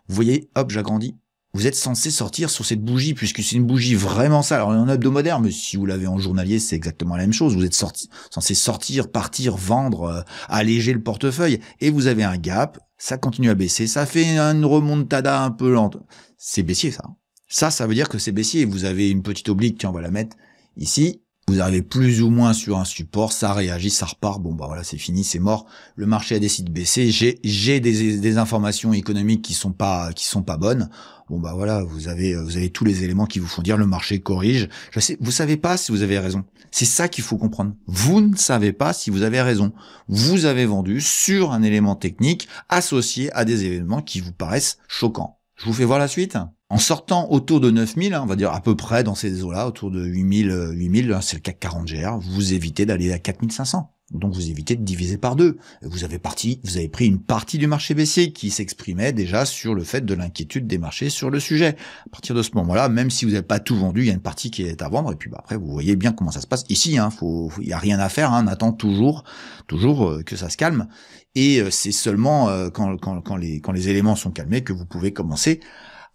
Vous voyez, hop, j'agrandis. Vous êtes censé sortir sur cette bougie, puisque c'est une bougie vraiment sale. Alors, en hebdomadaire, mais si vous l'avez en journalier, c'est exactement la même chose. Vous êtes sorti, censé sortir, partir, vendre, euh, alléger le portefeuille. Et vous avez un gap, ça continue à baisser, ça fait une remontada un peu lente. C'est baissier, ça. Ça, ça veut dire que c'est baissier. Vous avez une petite oblique, tiens, on va la mettre ici. Vous arrivez plus ou moins sur un support, ça réagit, ça repart, bon bah voilà, c'est fini, c'est mort. Le marché a décidé de baisser. J'ai des, des informations économiques qui sont pas qui sont pas bonnes. Bon bah voilà, vous avez vous avez tous les éléments qui vous font dire le marché corrige. Je sais, vous savez pas si vous avez raison. C'est ça qu'il faut comprendre. Vous ne savez pas si vous avez raison. Vous avez vendu sur un élément technique associé à des événements qui vous paraissent choquants. Je vous fais voir la suite. En sortant autour de 9000, hein, on va dire à peu près dans ces eaux-là, autour de 8000, 8000, euh, hein, c'est le CAC 40 GR, vous évitez d'aller à 4500. Donc vous évitez de diviser par deux. Vous avez, parti, vous avez pris une partie du marché baissier qui s'exprimait déjà sur le fait de l'inquiétude des marchés sur le sujet. À partir de ce moment-là, même si vous n'avez pas tout vendu, il y a une partie qui est à vendre. Et puis bah, après, vous voyez bien comment ça se passe. Ici, hein. il n'y a rien à faire. Hein, on attend toujours, toujours euh, que ça se calme. Et euh, c'est seulement quand les éléments sont calmés que vous pouvez commencer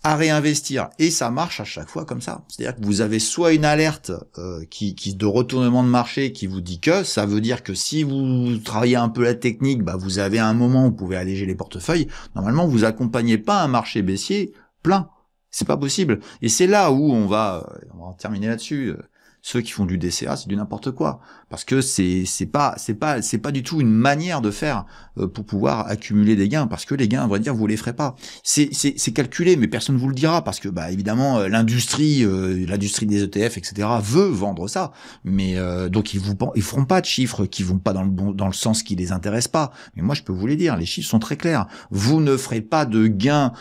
à réinvestir. Et ça marche à chaque fois comme ça. C'est-à-dire que vous avez soit une alerte euh, qui, de retournement de marché qui vous dit que, ça veut dire que si vous travaillez un peu la technique, bah vous avez un moment où vous pouvez alléger les portefeuilles. Normalement, vous accompagnez pas un marché baissier plein. C'est pas possible. Et c'est là où on va, euh, on va terminer là-dessus. Euh, ceux qui font du DCA, c'est du n'importe quoi, parce que c'est c'est pas c'est pas c'est pas du tout une manière de faire euh, pour pouvoir accumuler des gains, parce que les gains, à vrai dire, vous les ferez pas. C'est c'est calculé, mais personne vous le dira, parce que bah évidemment euh, l'industrie euh, l'industrie des ETF, etc. veut vendre ça, mais donc ils vous ils feront pas de chiffres qui vont pas dans le dans le sens qui les intéresse pas. Mais moi je peux vous les dire, les chiffres sont très clairs. Vous ne ferez pas de gains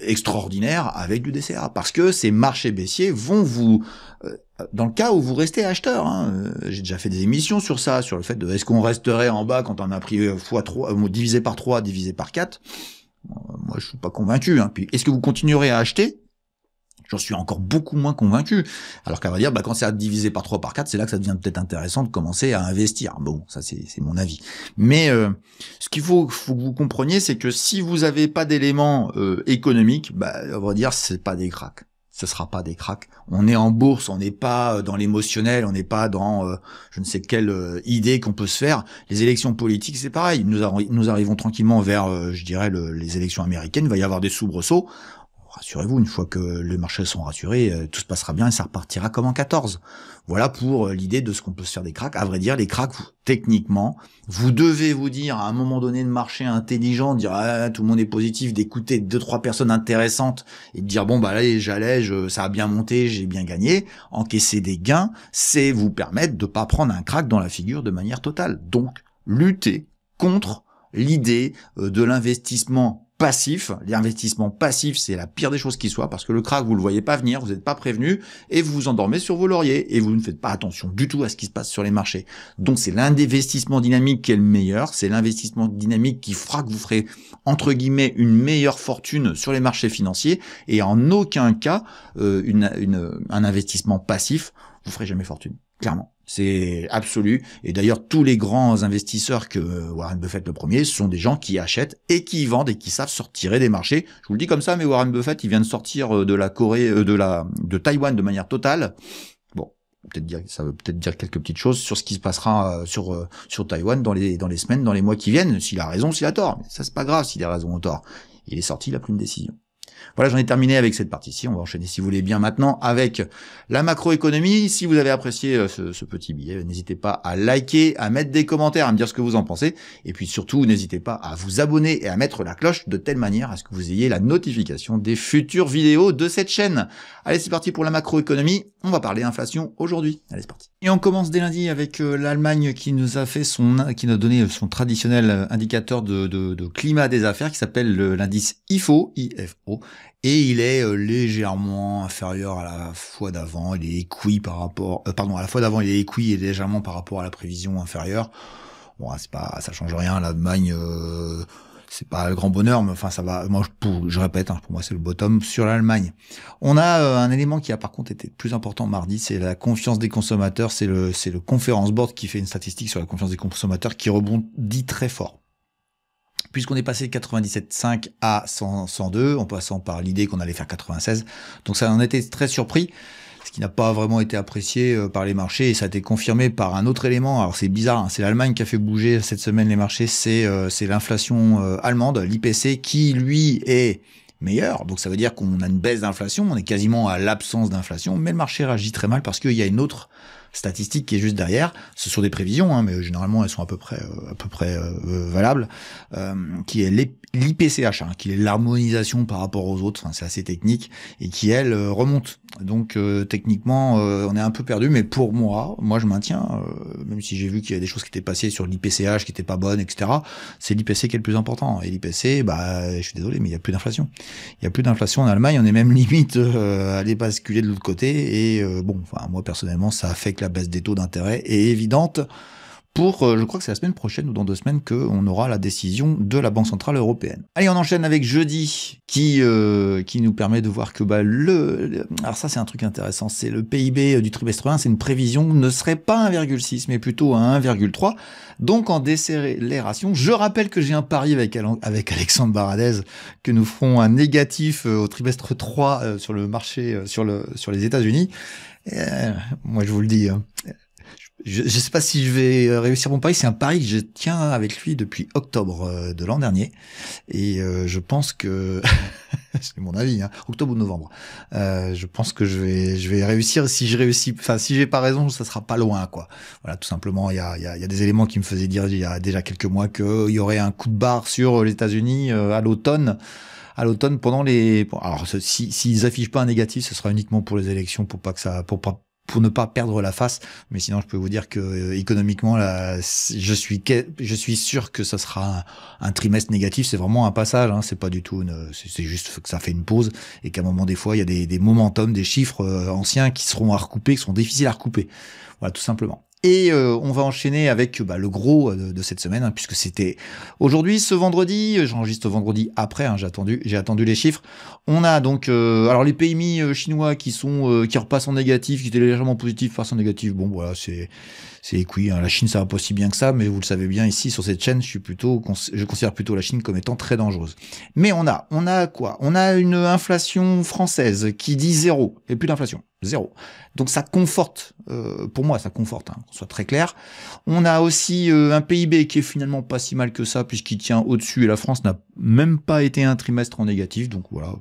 extraordinaires avec du DCA parce que ces marchés baissiers vont vous dans le cas où vous restez acheteur. Hein, euh, j'ai déjà fait des émissions sur ça, sur le fait de est-ce qu'on resterait en bas quand on a pris euh, fois 3, euh, divisé par 3, divisé par 4. Moi, je suis pas convaincu. Hein. Puis, est-ce que vous continuerez à acheter J'en suis encore beaucoup moins convaincu. Alors qu'à vrai dire, bah, quand c'est divisé par 3, par 4, c'est là que ça devient peut-être intéressant de commencer à investir. Bon, ça c'est mon avis. Mais ce qu'il faut, que vous compreniez, c'est que si vous n'avez pas d'éléments économiques, bah, à dire, c'est pas des cracks ce sera pas des cracks. On est en bourse, on n'est pas euh, dans l'émotionnel, on n'est pas dans euh, je ne sais quelle euh, idée qu'on peut se faire. Les élections politiques, c'est pareil. Nous, arrivons tranquillement vers, je dirais, les élections américaines. Il va y avoir des soubresauts rassurez-vous, une fois que les marchés sont rassurés, euh, tout se passera bien et ça repartira comme en 14. Voilà pour euh, l'idée de ce qu'on peut se faire des cracks. À vrai dire, les cracks, techniquement, vous devez vous dire à un moment donné de marché intelligent, dire ah, ah, tout le monde est positif, d'écouter deux trois personnes intéressantes et de dire bon bah allez j'allais, euh, ça a bien monté, j'ai bien gagné, encaisser des gains, c'est vous permettre de pas prendre un crack dans la figure de manière totale. Donc lutter contre l'idée de l'investissement passif. L'investissement passif, c'est la pire des choses qui soit parce que le crack, vous le voyez pas venir, vous n'êtes pas prévenu et vous vous endormez sur vos lauriers et vous ne faites pas attention du tout à ce qui se passe sur les marchés. Donc c'est l'investissement dynamique qui est le meilleur, c'est l'investissement dynamique qui fera que vous ferez entre guillemets une meilleure fortune sur les marchés financiers et en aucun cas euh, un investissement passif, vous ferez jamais fortune, clairement. C'est absolu. Et d'ailleurs, tous les grands investisseurs que euh, Warren Buffett le premier sont des gens qui achètent et qui vendent et qui savent sortir des marchés. Je vous le dis comme ça, mais Warren Buffett, il vient de sortir euh, de la Corée, euh, de la, de Taïwan de manière totale. Bon, peut-être dire, ça veut peut-être dire quelques petites choses sur ce qui se passera sur sur Taïwan dans les dans les semaines, dans les mois qui viennent. S'il a raison, s'il a tort, mais ça c'est pas grave s'il a raison ou tort. Il est sorti, il a pris une décision. Voilà, j'en ai terminé avec cette partie-ci. On va enchaîner, si vous voulez bien, maintenant avec la macroéconomie. Si vous avez apprécié euh, ce, petit billet, n'hésitez pas à liker, à mettre des commentaires, à me dire ce que vous en pensez. Et puis surtout, n'hésitez pas à vous abonner et à mettre la cloche de telle manière à ce que vous ayez la notification des futures vidéos de cette chaîne. Allez, c'est parti pour la macroéconomie. On va parler inflation aujourd'hui. Allez, c'est parti. Et on commence dès lundi avec euh, l'Allemagne qui nous a fait son, qui nous a donné son traditionnel euh, indicateur de, de climat des affaires qui s'appelle l'indice IFO, IFO et il est euh, légèrement inférieur à la fois d'avant. Il est équi par rapport, euh, pardon, à la fois d'avant il est et légèrement par rapport à la prévision inférieure. Bon, c'est pas, ça change rien. L'Allemagne, euh, c'est pas le grand bonheur, mais enfin ça va. Moi, je, répète, hein, pour moi c'est le bottom sur l'Allemagne. On a un élément qui a par contre été plus important mardi, c'est la confiance des consommateurs. C'est le, c'est le Conference Board qui fait une statistique sur la confiance des consommateurs qui rebondit très fort puisqu'on est passé de 97,5 à 102, en passant par l'idée qu'on allait faire 96. Donc ça en était très surpris, ce qui n'a pas vraiment été apprécié euh, par les marchés, et ça a été confirmé par un autre élément. Alors c'est bizarre, hein, c'est l'Allemagne qui a fait bouger cette semaine les marchés, c'est euh, l'inflation euh, allemande, l'IPC, qui lui est meilleur, Donc ça veut dire qu'on a une baisse d'inflation, on est quasiment à l'absence d'inflation, mais le marché réagit très mal parce qu'il y a une autre statistique qui est juste derrière. Ce sont des prévisions, hein, mais généralement elles sont à peu près, euh, à peu près euh, valables, euh, qui est l'IPCH, hein, qui est l'harmonisation par rapport aux autres, c'est assez technique, et qui, elle, euh, remonte. Donc euh, techniquement, euh, on est un peu perdu, mais pour moi, moi je maintiens, même si j'ai vu qu'il y a des choses qui étaient passées sur l'IPCH qui n'étaient pas bonnes, etc., c'est l'IPC qui est le plus important. Et l'IPC, bah, je suis désolé, mais il n'y a plus d'inflation. Il n'y a plus d'inflation en Allemagne, on est même *laughs* limite à les basculer de l'autre côté, et bon, enfin moi personnellement, ça fait que la baisse des taux d'intérêt, est évidente, pour, euh, je crois que c'est la semaine prochaine ou dans deux semaines, qu'on aura la décision de la Banque Centrale Européenne. Allez, on enchaîne avec jeudi, qui, euh, qui nous permet de voir que bah, le, Alors ça, c'est un truc intéressant, c'est le PIB euh, du trimestre 1, c'est une prévision, ne serait pas 1,6, mais plutôt à 1,3. Donc en décélération, je rappelle que j'ai un pari avec, avec Alexandre Baradez, que nous ferons un négatif au trimestre 3 sur le marché, sur, le, sur les États-Unis. moi, je vous le dis, hein je ne sais pas si je vais euh, réussir mon pari. C'est un pari que je tiens avec lui depuis octobre euh, de l'an dernier, et euh, je pense que *laughs* c'est mon avis, hein, octobre ou novembre. je pense que je vais, je vais réussir. Si je réussis, enfin si j'ai pas raison, ça sera pas loin, quoi. Voilà, tout simplement. Il y a, des éléments qui me faisaient dire il y a déjà quelques mois qu'il y aurait un coup de barre sur les États-Unis à l'automne à l'automne pendant les. alors, s'ils si, s'ils affichent pas un négatif, ce sera uniquement pour les élections, pour pas que ça, pour pas, pour ne pas perdre la face. Mais sinon, je peux vous dire que euh, économiquement, là, je suis je suis sûr que ça sera un, trimestre négatif. C'est vraiment un passage. Hein. C'est pas du tout. C'est juste que ça fait une pause et qu'à un moment des fois, il y a des, des momentum, des chiffres euh, anciens qui seront à recouper, qui seront difficiles à recouper. Voilà, tout simplement. Et euh, on va enchaîner avec bah, le gros euh, de, cette semaine, hein, puisque c'était aujourd'hui, ce vendredi, euh, j'enregistre vendredi après, hein, j'ai attendu, j'ai attendu les chiffres. On a donc alors les PMI chinois qui sont qui repassent en négatif, qui étaient légèrement positifs, face en négatif. Bon voilà, c'est c'est hein. La Chine ça va pas si bien que ça, mais vous le savez bien ici sur cette chaîne, je suis plutôt je considère plutôt la Chine comme étant très dangereuse. Mais on a on a quoi On a une inflation française qui dit zéro et plus d'inflation. Zéro. Donc ça conforte, euh, pour moi ça conforte, hein, qu'on soit très clair. On a aussi euh, un PIB qui est finalement pas si mal que ça, puisqu'il tient au-dessus, et la France n'a même pas été un trimestre en négatif, donc voilà,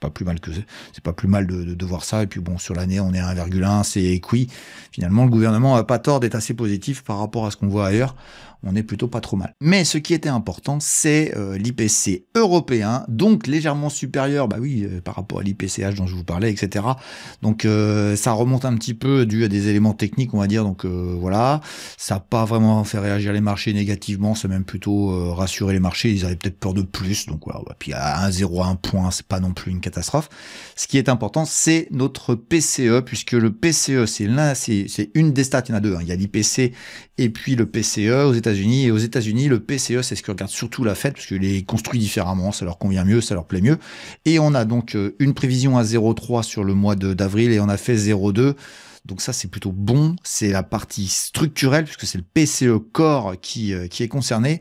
pas plus mal que c'est pas plus mal de, voir ça. Et puis bon, sur l'année, on est à 1,1, c'est qui Finalement, le gouvernement a pas tort d'être assez positif par rapport à ce qu'on voit ailleurs on est plutôt pas trop mal. Mais ce qui était important, c'est euh, l'IPC européen, donc légèrement supérieur, bah oui, euh, par rapport à l'IPCH dont je vous parlais, etc. Donc euh, ça remonte un petit peu dû à des éléments techniques, on va dire. Donc voilà, ça n'a pas vraiment fait réagir les marchés négativement, ça même plutôt rassurer les marchés. Ils avaient peut-être peur de plus, donc voilà. Puis à un point, c'est pas non plus une catastrophe. Ce qui est important, c'est notre PCE, puisque le PCE, c'est l'un, c'est une des stats, il y en a deux. Hein. Il y a l'IPC et puis le PCE aux États et aux États-Unis, le PCE, c'est ce que regarde surtout la fête parce qu'il est construit différemment, ça leur convient mieux, ça leur plaît mieux. Et on a donc euh, une prévision à 0,3 sur le mois d'avril et on a fait 0,2. Donc ça, c'est plutôt bon. C'est la partie structurelle, puisque c'est le PCE corps qui, euh, qui est concerné.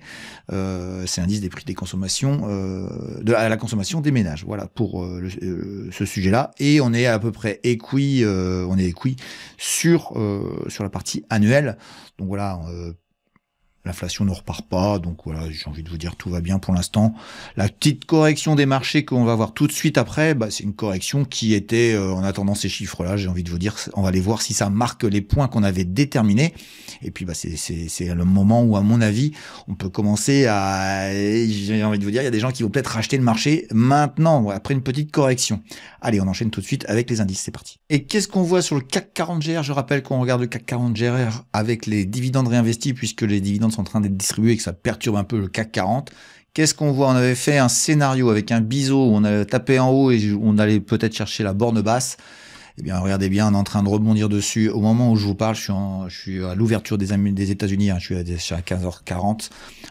Euh, c'est l'indice des prix des consommations, de la, consommation des ménages. Voilà pour ce sujet-là. Et on est à peu près équi, on est équi sur sur la partie annuelle. Donc voilà, L'inflation ne repart pas, donc voilà, j'ai envie de vous dire tout va bien pour l'instant. La petite correction des marchés qu'on va voir tout de suite après, bah, c'est une correction qui était, euh, en attendant ces chiffres-là, j'ai envie de vous dire, on va aller voir si ça marque les points qu'on avait déterminés. Et puis bah, c'est le moment où, à mon avis, on peut commencer à, j'ai envie de vous dire, il y a des gens qui vont peut-être racheter le marché maintenant, après une petite correction. Allez, on enchaîne tout de suite avec les indices, c'est parti. Et qu'est-ce qu'on voit sur le CAC 40 GR Je rappelle qu'on regarde le CAC 40 GR avec les dividendes réinvestis, puisque les dividendes en train d'être distribué et que ça perturbe un peu le CAC 40. Qu'est-ce qu'on voit On avait fait un scénario avec un biseau où on avait tapé en haut et on allait peut-être chercher la borne basse. Eh bien, regardez bien, on est en train de rebondir dessus. Au moment où je vous parle, je suis, à l'ouverture des, des États-Unis, hein. je suis à, 15h40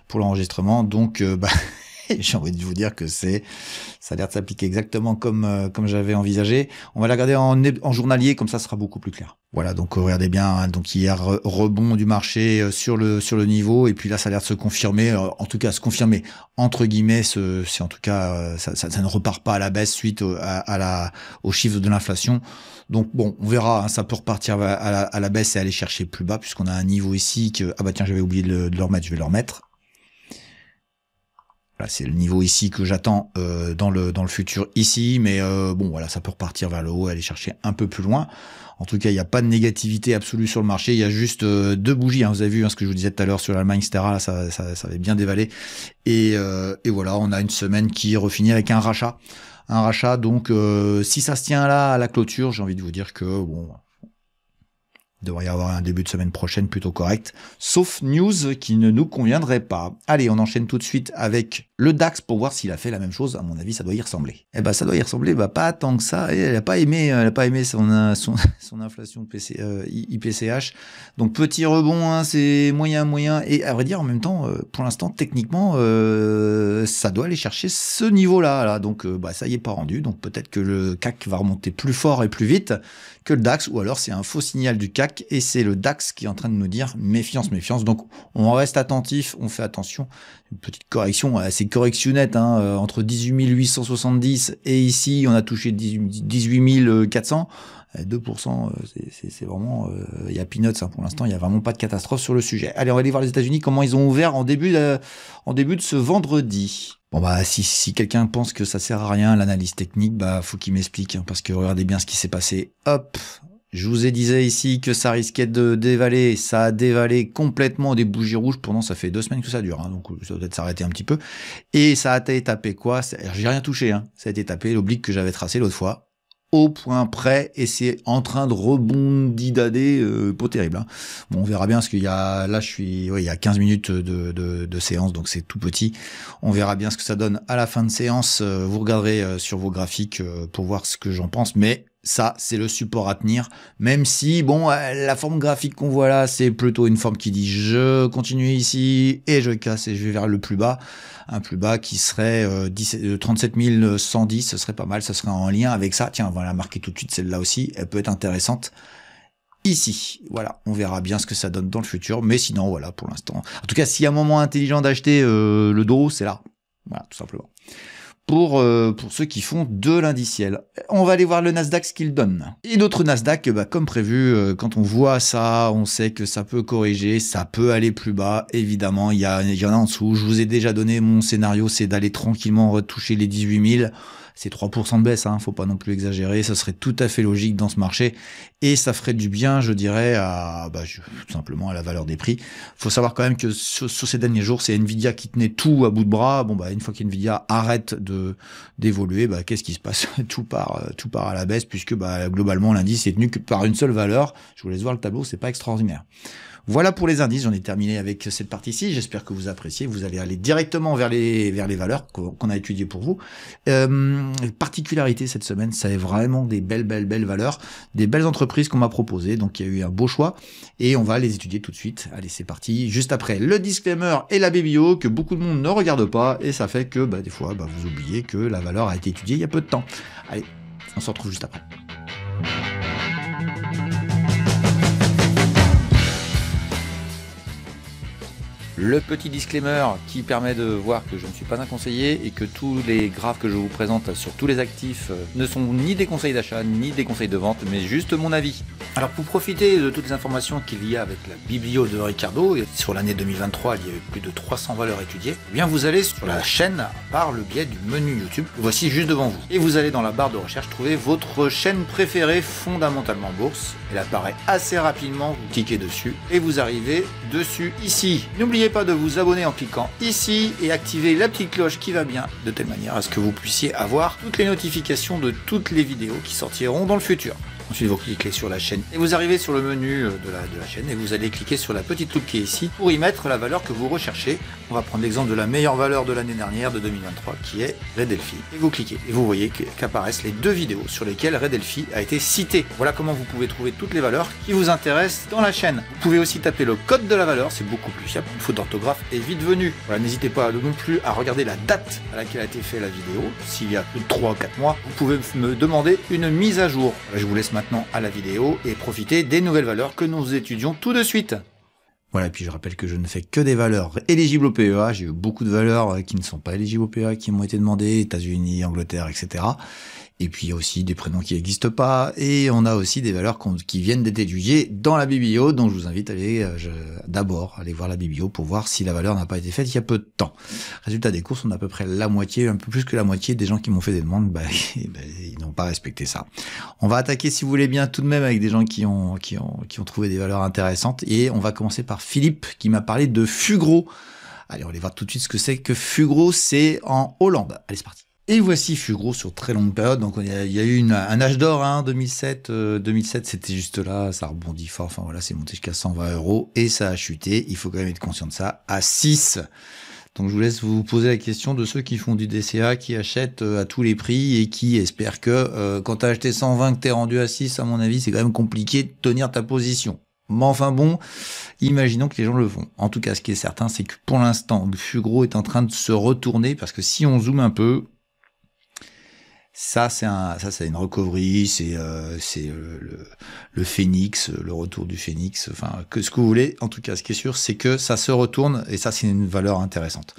pour l'enregistrement. Donc, euh, bah, *laughs* *laughs* j'ai envie de vous dire que c'est, ça a l'air de s'appliquer exactement comme, euh, comme j'avais envisagé. On va la regarder en, en, journalier, comme ça sera beaucoup plus clair. Voilà, donc euh, regardez bien, hein, donc il y a rebond du marché euh, sur le, sur le niveau, et puis là ça a l'air de se confirmer, en tout cas se confirmer, entre guillemets, c'est en tout cas, ça, ne repart pas à la baisse suite au, à, la, au chiffre de l'inflation. Donc bon, on verra, hein, ça peut repartir à la, à la, baisse et aller chercher plus bas, puisqu'on a un niveau ici que, ah bah tiens, j'avais oublié de de le remettre, je vais le remettre. Voilà, c'est le niveau ici que j'attends euh, dans, le, dans le futur ici, mais euh, bon voilà, ça peut repartir vers le haut, aller chercher un peu plus loin. En tout cas, il n'y a pas de négativité absolue sur le marché, il y a juste euh, deux bougies, hein. vous avez vu hein, ce que je vous disais tout à l'heure sur l'Allemagne, etc. ça, ça, ça, avait bien dévalé. Et, voilà, on a une semaine qui refinit avec un rachat. Un rachat, donc si ça se tient là à la clôture, j'ai envie de vous dire que bon, il devrait y avoir un début de semaine prochaine plutôt correct, sauf news qui ne nous conviendrait pas. Allez, on enchaîne tout de suite avec le DAX pour voir s'il a fait la même chose. À mon avis, ça doit y ressembler. Eh ben, ça doit y ressembler. Bah, pas tant que ça. Et elle n'a pas aimé, euh, pas aimé son, euh, *laughs* son, inflation IPCH. Euh, Donc, petit rebond, hein, c'est moyen, moyen. Et à vrai dire, en même temps, pour l'instant, techniquement, ça doit aller chercher ce niveau-là. Donc, bah, ça y est pas rendu. Donc, peut-être que le CAC va remonter plus fort et plus vite que le DAX. Ou alors, c'est un faux signal du CAC et c'est le DAX qui est en train de nous dire méfiance, méfiance. Donc, on reste attentif, on fait attention. Une petite correction assez correctionnette, hein, euh, entre 18 870 et ici, on a touché 18 400. 2%, c'est vraiment. Euh, il y a peanuts hein, pour l'instant, il n'y a vraiment pas de catastrophe sur le sujet. Allez, on va aller voir les États-Unis, comment ils ont ouvert en début de, en début de ce vendredi. Bon, bah, si, si quelqu'un pense que ça sert à rien, l'analyse technique, bah, faut qu'il m'explique, hein, parce que regardez bien ce qui s'est passé. Hop, je vous ai disais ici que ça risquait de dévaler, ça a dévalé complètement des bougies rouges. Pendant, ça fait deux semaines que ça dure, hein, donc euh, ça doit peut-être s'arrêter un petit peu. Et ça a été tapé quoi J'ai rien touché, hein. ça a été tapé l'oblique que j'avais tracé l'autre fois, au point près, et c'est en train de rebondir d'aller, euh, pas terrible. Hein. Bon, on verra bien, ce qu'il y a, là je suis, il y a 15 minutes de séance, donc c'est tout petit. On verra bien ce que ça donne à la fin de séance. Euh, vous regarderez euh, sur vos graphiques pour voir ce que j'en pense, mais ça, c'est le support à tenir, même si, bon, euh, la forme graphique qu'on voit là, c'est plutôt une forme qui dit je continue ici et je casse et je vais vers le plus bas. Un plus bas qui serait euh, 37 110, euh, ce serait pas mal, ça serait en lien avec ça. Tiens, on va la marquer tout de suite, celle-là aussi, elle peut être intéressante ici. Voilà, on verra bien ce que ça donne dans le futur, mais sinon, voilà, pour l'instant. En tout cas, s'il y a un moment intelligent d'acheter euh, le dos, c'est là. Voilà, tout simplement. Euh, pour, ceux qui font de l'indiciel. On va aller voir le Nasdaq ce qu'il donne. Et d'autres Nasdaq, bah, comme prévu, euh, quand on voit ça, on sait que ça peut corriger, ça peut aller plus bas. Évidemment, il y, a, il y en a en dessous. Je vous ai déjà donné mon scénario, c'est d'aller tranquillement retoucher les 18 000. C'est 3% de baisse, hein, faut pas non plus exagérer, ça serait tout à fait logique dans ce marché, et ça ferait du bien, je dirais, à bah, tout simplement à la valeur des prix. faut savoir quand même que sur, ces derniers jours, c'est Nvidia qui tenait tout à bout de bras. Bon bah une fois qu'Nvidia arrête de d'évoluer, bah qu'est-ce qui se passe *laughs* Tout part, euh, tout part à la baisse, puisque bah, globalement l'indice est tenu que par une seule valeur. Je vous laisse voir le tableau, c'est pas extraordinaire. Voilà pour les indices. J'en ai terminé avec cette partie-ci. J'espère que vous appréciez. Vous allez aller directement vers les, vers les valeurs qu'on a étudiées pour vous. Euh, particularité cette semaine, ça est vraiment des belles, belles, belles valeurs, des belles entreprises qu'on m'a proposées. Donc il y a eu un beau choix et on va les étudier tout de suite. Allez, c'est parti. Juste après, le disclaimer et la BBO que beaucoup de monde ne regarde pas et ça fait que bah, des fois, bah, vous oubliez que la valeur a été étudiée il y a peu de temps. Allez, on se retrouve juste après. Le petit disclaimer qui permet de voir que je ne suis pas un conseiller et que tous les graphes que je vous présente sur tous les actifs euh, ne sont ni des conseils d'achat ni des conseils de vente, mais juste mon avis. Alors pour profiter de toutes les informations qu'il y a avec la biblio de Ricardo, et sur l'année 2023 il y a eu plus de 300 valeurs étudiées, eh bien vous allez sur la chaîne par le biais du menu YouTube, voici juste devant vous. Et vous allez dans la barre de recherche trouver votre chaîne préférée fondamentalement bourse. Elle apparaît assez rapidement, vous cliquez dessus et vous arrivez dessus ici. N'oubliez pas de vous abonner en cliquant ici et activer la petite cloche qui va bien, de telle manière à ce que vous puissiez avoir toutes les notifications de toutes les vidéos qui sortiront dans le futur. Ensuite, vous cliquez sur la chaîne et vous arrivez sur le menu euh, de la, de la chaîne et vous allez cliquer sur la petite loupe qui est ici pour y mettre la valeur que vous recherchez. On va prendre l'exemple de la meilleure valeur de l'année dernière de 2023 qui est Redelphi. Et vous cliquez et vous voyez qu'apparaissent les deux vidéos sur lesquelles Redelphi a été cité. Voilà comment vous pouvez trouver toutes les valeurs qui vous intéressent dans la chaîne. Vous pouvez aussi taper le code de la valeur, c'est beaucoup plus fiable. Une faute d'orthographe est vite venue. Voilà, n'hésitez pas non plus à regarder la date à laquelle a été faite la vidéo. S'il y a plus de 3 ou 4 mois, vous pouvez me demander une mise à jour. je vous laisse maintenant à la vidéo et profiter des nouvelles valeurs que nous étudions tout de suite. Voilà, et puis je rappelle que je ne fais que des valeurs éligibles au PEA. J'ai eu beaucoup de valeurs euh, qui ne sont pas éligibles au PEA, qui m'ont été demandées, États-Unis, Angleterre, etc. Et puis il y a aussi des prénoms qui n'existent pas, et on a aussi des valeurs qui viennent d'être étudiées dans la biblio, donc je vous invite à aller euh, d'abord aller voir la biblio pour voir si la valeur n'a pas été faite il y a peu de temps. Résultat des courses, on a à peu près la moitié, un peu plus que la moitié des gens qui m'ont fait des demandes, bah, *laughs* bah ils n'ont pas respecté ça. On va attaquer, si vous voulez bien, tout de même avec des gens qui ont, qui ont, trouvé des valeurs intéressantes, et on va commencer par Philippe qui m'a parlé de Fugro. Allez, on va aller voir tout de suite ce que c'est que Fugro, c'est en Hollande. Allez, c'est parti. Et voici Fugro sur très longue période. Donc il y, a, eu un âge d'or, hein, 2007. 2007, euh, c'était juste là, ça rebondit fort. Enfin voilà, c'est monté jusqu'à 120 euros et ça a chuté. Il faut quand même être conscient de ça. À 6. Donc je vous laisse vous poser la question de ceux qui font du DCA, qui achètent euh, à tous les prix et qui espèrent que euh, quand tu as acheté 120, que tu es rendu à 6, à mon avis, c'est quand même compliqué de tenir ta position. Mais enfin bon, imaginons que les gens le font. En tout cas, ce qui est certain, c'est que pour l'instant, Fugro est en train de se retourner parce que si on zoome un peu, ça, c'est un, ça, c'est une recovery, c'est, euh, c'est euh, le, le, phénix, le retour du phénix. Enfin, que ce que vous voulez. En tout cas, ce qui est sûr, c'est que ça se retourne et ça, c'est une valeur intéressante.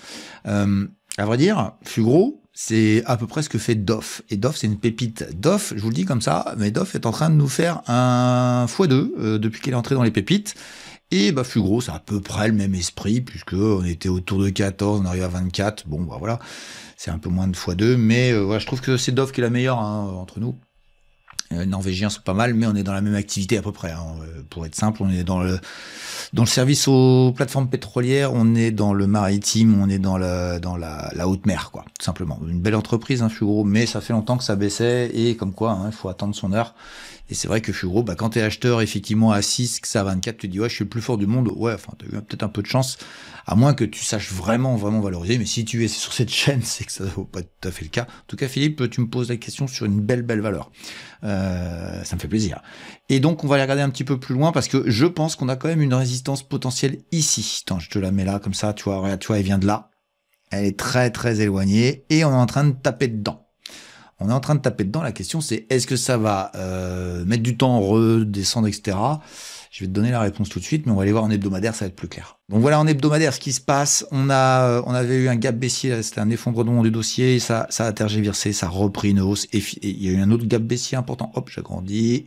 Euh, à vrai dire, Fugro, c'est à peu près ce que fait Doff. Et Doff, c'est une pépite. Doff, je vous le dis comme ça, mais Doff est en train de nous faire un x2 euh, depuis qu'elle est entrée dans les pépites. Et bah Fugro, c'est à peu près le même esprit, puisque on était autour de 14, on arrive à 24, bon bah voilà c'est un peu moins de fois 2 mais euh, je trouve que c'est Dove qui est la meilleure hein, entre nous. Les euh, Norvégiens sont pas mal, mais on est dans la même activité à peu près. Hein, euh, pour être simple, on est dans le dans le service aux plateformes pétrolières, on est dans le maritime, on est dans la dans la, haute mer, quoi, tout simplement. Une belle entreprise, hein, gros, mais ça fait longtemps que ça baissait et comme quoi, hein, il faut attendre son heure. Et c'est vrai que je gros. bah, quand tu es acheteur effectivement à 6, que ça à 24, tu te dis ouais, je suis le plus fort du monde. Ouais, enfin, tu as eu peut-être un peu de chance, à moins que tu saches vraiment, vraiment valoriser. Mais si tu es sur cette *laughs* chaîne, c'est que ça ne pas tout à fait le cas. En tout cas, Philippe, tu me poses la question sur une belle, belle valeur. Euh, ça me fait plaisir. Et donc, on va aller regarder un petit peu plus loin parce que je pense qu'on a quand même une résistance potentielle ici. Attends, je te la mets là, comme ça, tu vois, regarde, tu vois, elle vient de là. Elle est très, très éloignée et on est en train de taper dedans on est en train de taper dedans. La question, c'est est-ce que ça va euh, mettre du temps, redescendre, etc. Je vais te donner la réponse tout de suite, mais on va aller voir en hebdomadaire, ça va être plus clair. Donc voilà en hebdomadaire ce qui se passe. On a, euh, on avait eu un gap baissier, c'était un effondrement du dossier, ça, ça a tergiversé, ça a repris une hausse. Et, et il y a eu un autre gap baissier important. Hop, j'agrandis.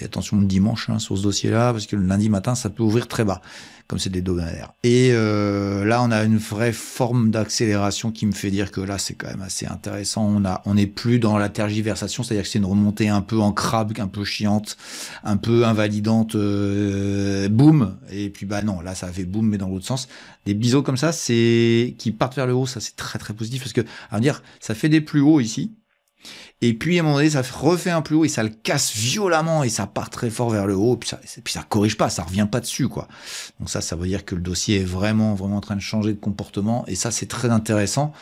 Et attention le dimanche hein, sur ce dossier-là, parce que le lundi matin, ça peut ouvrir très bas, comme c'est des dollars. Et euh, là, on a une vraie forme d'accélération qui me fait dire que là, c'est quand même assez intéressant. On a, on n'est plus dans la tergiversation, c'est-à-dire que c'est une remontée un peu en crabe, un peu chiante, un peu invalidante, euh, boum. Et puis bah non, là, ça fait boum, mais dans l'autre sens. Des biseaux comme ça, c'est qui partent vers le haut, ça c'est très très positif, parce que à dire, ça fait des plus hauts ici, et puis, à un moment donné, ça refait un plus haut et ça le casse violemment et ça part très fort vers le haut. Puis ça, puis ça corrige pas, ça revient pas dessus, quoi. Donc ça, ça veut dire que le dossier est vraiment, vraiment en train de changer de comportement. Et ça, c'est très intéressant.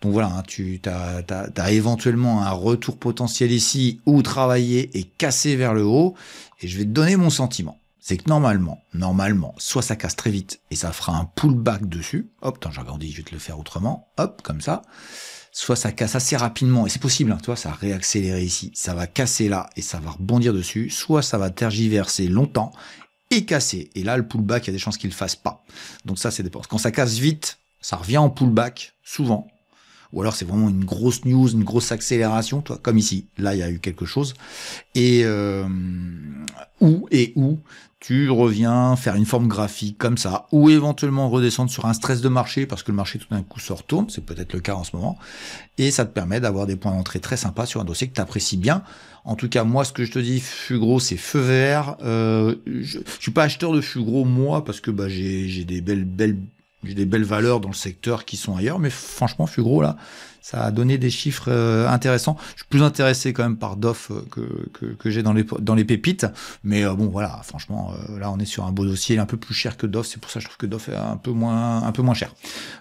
Donc voilà, hein, tu as, éventuellement un retour potentiel ici où travailler et casser vers le haut. Et je vais te donner mon sentiment. C'est que normalement, normalement, soit ça casse très vite et ça fera un pullback dessus. Hop, j'ai j'agrandis, je vais te le faire autrement. Hop, comme ça soit ça casse assez rapidement, et c'est possible, hein, tu ça a ici, ça va casser là, et ça va rebondir dessus, soit ça va tergiverser longtemps, et casser, et là, le pullback, il y a des chances qu'il le fasse pas. Donc ça, c'est des Quand ça casse vite, ça revient en pullback, souvent, ou alors c'est vraiment une grosse news, une grosse accélération, toi, comme ici. Là, il y a eu quelque chose. Et euh, où et où tu reviens faire une forme graphique comme ça, ou éventuellement redescendre sur un stress de marché parce que le marché tout d'un coup se retourne, c'est peut-être le cas en ce moment, et ça te permet d'avoir des points d'entrée très sympas sur un dossier que tu apprécies bien. En tout cas, moi, ce que je te dis, Fugro, c'est feu vert. Euh, je, je suis pas acheteur de Fugro moi parce que bah, j'ai des belles belles j'ai des belles valeurs dans le secteur qui sont ailleurs, mais franchement, gros là, ça a donné des chiffres euh, intéressants. Je suis plus intéressé quand même par DOF euh, que, que, j'ai dans les, dans les pépites. Mais euh, bon, voilà, franchement, là, on est sur un beau dossier, un peu plus cher que DOF. C'est pour ça que je trouve que DOF est un peu moins, un peu moins cher.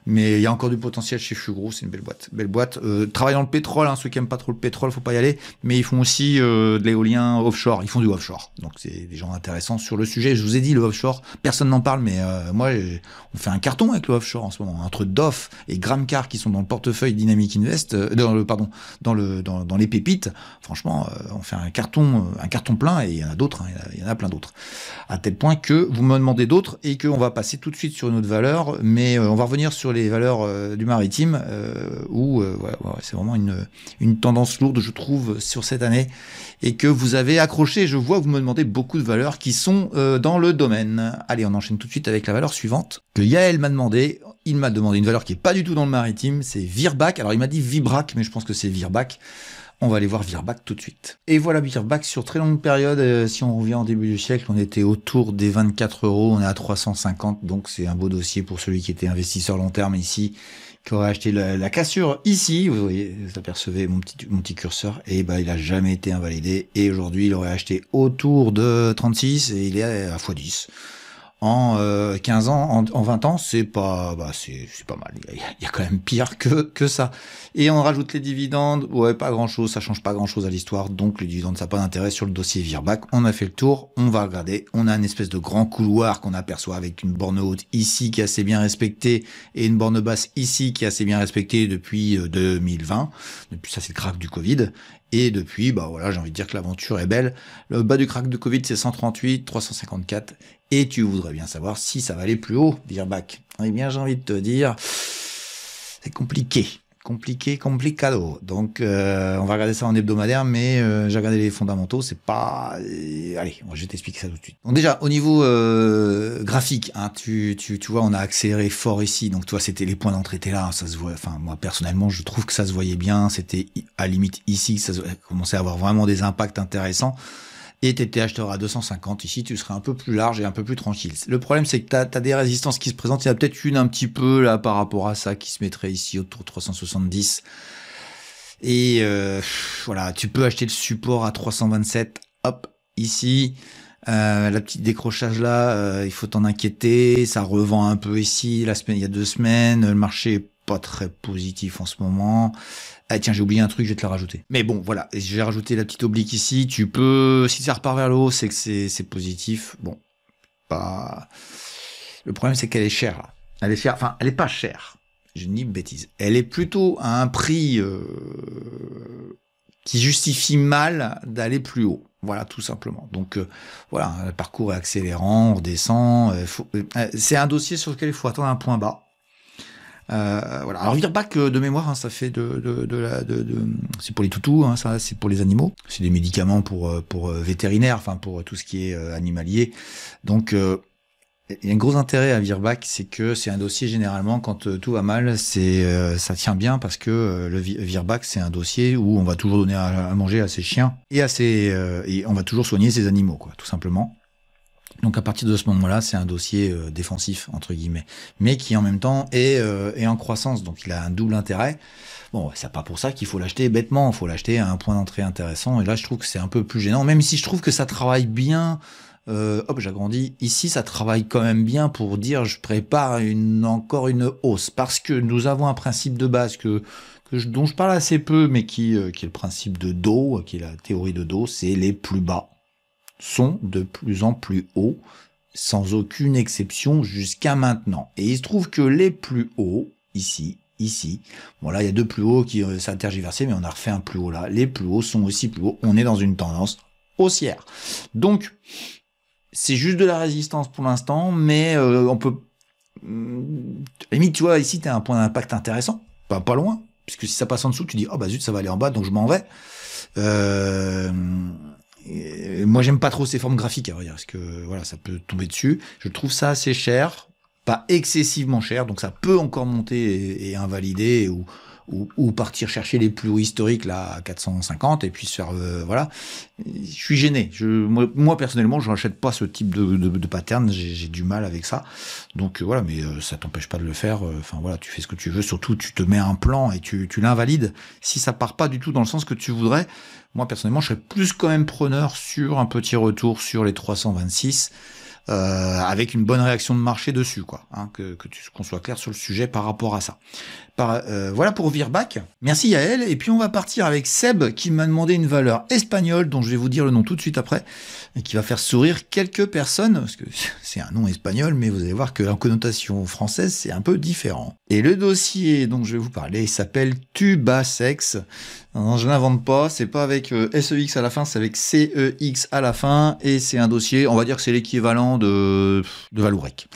Mais il y a encore du potentiel chez Fugro. C'est une belle boîte. Belle boîte. travaille dans le pétrole. Hein. ceux qui aiment pas trop le pétrole, faut pas y aller. Mais ils font aussi de l'éolien offshore. Ils font du offshore. Donc, c'est des gens intéressants sur le sujet. Je vous ai dit, le offshore, personne n'en parle. Mais moi, on fait un carton avec le offshore en ce moment. Entre DOF et Gramcar qui sont dans le portefeuille dynamique Invest, euh, dans le pardon, dans les pépites, franchement, euh, on fait un carton euh, un carton plein et il y en a d'autres, hein, il y en a plein d'autres. À tel point que vous me demandez d'autres et qu'on va passer tout de suite sur une autre valeur, mais on va revenir sur les valeurs du maritime où c'est vraiment une tendance lourde, je trouve, sur cette année et que vous avez accroché. Je vois vous me demandez beaucoup de valeurs qui sont dans le domaine. Allez, on enchaîne tout de suite avec la valeur suivante que Yael m'a demandé il m'a demandé une valeur qui n'est pas du tout dans le maritime, c'est Virbac. Alors il m'a dit Vibrac, mais je pense que c'est Virbac. On va aller voir Virbac tout de suite. Et voilà Virbac sur très longue période. Euh, si on revient en début du siècle, on était autour des 24 euros, on est à 350, donc c'est un beau dossier pour celui qui était investisseur long terme ici, qui aurait acheté la, cassure ici. Vous voyez, vous apercevez mon petit, mon petit curseur, et bah, il n'a jamais été invalidé. Et aujourd'hui, il aurait acheté autour de 36 et il est à x10 en 15 euh, ans, en, en 20 ans, c'est pas, bah, c'est, pas mal. Il y, a, quand même pire que, que ça. Et on rajoute les dividendes. Ouais, pas grand chose. Ça change pas grand chose à l'histoire. Donc, les dividendes, ça n'a pas d'intérêt sur le dossier Virbac. On a fait le tour. On va regarder. On a une espèce de grand couloir qu'on aperçoit avec une borne haute ici qui est assez bien respectée et une borne basse ici qui est assez bien respectée depuis 2020. Euh, depuis ça, c'est le crack du Covid. Et depuis, bah voilà, j'ai envie de dire que l'aventure est belle. Le bas du crack du Covid, c'est 138, 354 et tu voudrais bien savoir si ça va aller plus haut, dire Virbac. Eh bien, j'ai envie de te dire, c'est compliqué. Compliqué, complicado. Donc, euh, on va regarder ça en hebdomadaire, mais euh, j'ai regardé les fondamentaux, c'est pas... Euh, allez, je vais t'expliquer ça tout de suite. Donc déjà, au niveau graphique, hein, tu, vois, on a accéléré fort ici. Donc, toi, c'était les points d'entrée étaient là, ça se voit... Enfin, moi, personnellement, je trouve que ça se voyait bien. C'était à limite ici ça commençait à avoir vraiment des impacts intéressants et tu acheté à 250. Ici, tu serais un peu plus large et un peu plus tranquille. Le problème, c'est que tu as, des résistances qui se présentent. Il y a peut-être une un petit peu là par rapport à ça qui se mettrait ici autour de 370. Et euh, voilà, tu peux acheter le support à 327. Hop, ici. Euh, la petite décrochage là, euh, il faut t'en inquiéter. Ça revend un peu ici. La semaine, il y a deux semaines, le marché est pas très positif en ce moment. Ah tiens, j'ai oublié un truc, je vais te le rajouter. Mais bon, voilà, j'ai rajouté la petite oblique ici. Tu peux, si ça repart vers le haut, c'est que c'est positif. Bon, pas. Le problème, c'est qu'elle est chère. Là. Elle est chère. Enfin, elle est pas chère. Je dis bêtise. Elle est plutôt à un prix euh, qui justifie mal d'aller plus haut. Voilà, tout simplement. Donc euh, voilà, le parcours est accélérant, on redescend. Euh, c'est un dossier sur lequel il faut attendre un point bas euh, voilà. Alors Virbac de mémoire, hein, ça fait de, de, de, la, de, de... c'est pour les toutous, hein, ça c'est pour les animaux, c'est des médicaments pour euh, pour euh, vétérinaires, enfin pour tout ce qui est euh, animalier. Donc il y a un gros intérêt à Virbac, c'est que c'est un dossier généralement quand tout va mal, c'est ça tient bien parce que le Virbac c'est un dossier où on va toujours donner à, manger à ses chiens et à ses et on va toujours soigner ses animaux quoi, tout simplement. Donc à partir de ce moment-là, c'est un dossier euh, défensif, entre guillemets, mais qui en même temps euh, est, en croissance, donc il a un double intérêt. Bon, c'est pas pour ça qu'il faut l'acheter bêtement, il faut l'acheter à un point d'entrée intéressant, et là je trouve que c'est un peu plus gênant, même si je trouve que ça travaille bien, euh, hop, j'agrandis, ici ça travaille quand même bien pour dire je prépare une, encore une hausse, parce que nous avons un principe de base que, que dont je parle assez peu, mais qui, qui est le principe de dos, qui est la théorie de dos, c'est les plus bas sont de plus en plus hauts, sans aucune exception jusqu'à maintenant. Et il se trouve que les plus hauts, ici, ici, bon là il y a deux plus hauts qui euh, mais on a refait un plus haut là, les plus hauts sont aussi plus hauts, on est dans une tendance haussière. Donc, c'est juste de la résistance pour l'instant, mais euh, on peut... Mm, limite, tu vois, ici, tu as un point d'impact intéressant, pas, pas loin, puisque si ça passe en dessous, tu dis, oh bah zut, ça va aller en bas, donc je m'en vais. Euh moi, j'aime pas trop ces formes graphiques, à hein, vrai parce que voilà, ça peut tomber dessus. Je trouve ça assez cher, pas excessivement cher, donc ça peut encore monter et invalider ou, ou, partir chercher les plus hauts historiques là à 450 et puis se faire euh, voilà. Je suis gêné. moi, personnellement, je n'achète pas ce type de, de, de pattern. J'ai du mal avec ça. Donc euh, voilà, mais euh, ça t'empêche pas de le faire. Enfin voilà, tu fais ce que tu veux. Surtout, tu te mets un plan et tu, tu l'invalides si ça part pas du tout dans le sens que tu voudrais. Moi personnellement, je serais plus quand même preneur sur un petit retour sur les 326. Euh, avec une bonne réaction de marché dessus, quoi. Hein, que qu'on soit clair sur le sujet par rapport à ça. Par, euh, voilà pour Virbac. Merci à elle. Et puis on va partir avec Seb qui m'a demandé une valeur espagnole dont je vais vous dire le nom tout de suite après et qui va faire sourire quelques personnes parce que *laughs* c'est un nom espagnol, mais vous allez voir que la connotation française c'est un peu différent. Et le dossier dont je vais vous parler s'appelle Tubasex je n'invente pas, c'est pas avec euh, SEX à la fin, c'est avec CEX à la fin, et c'est un dossier, on va dire que c'est l'équivalent de, de Valourec.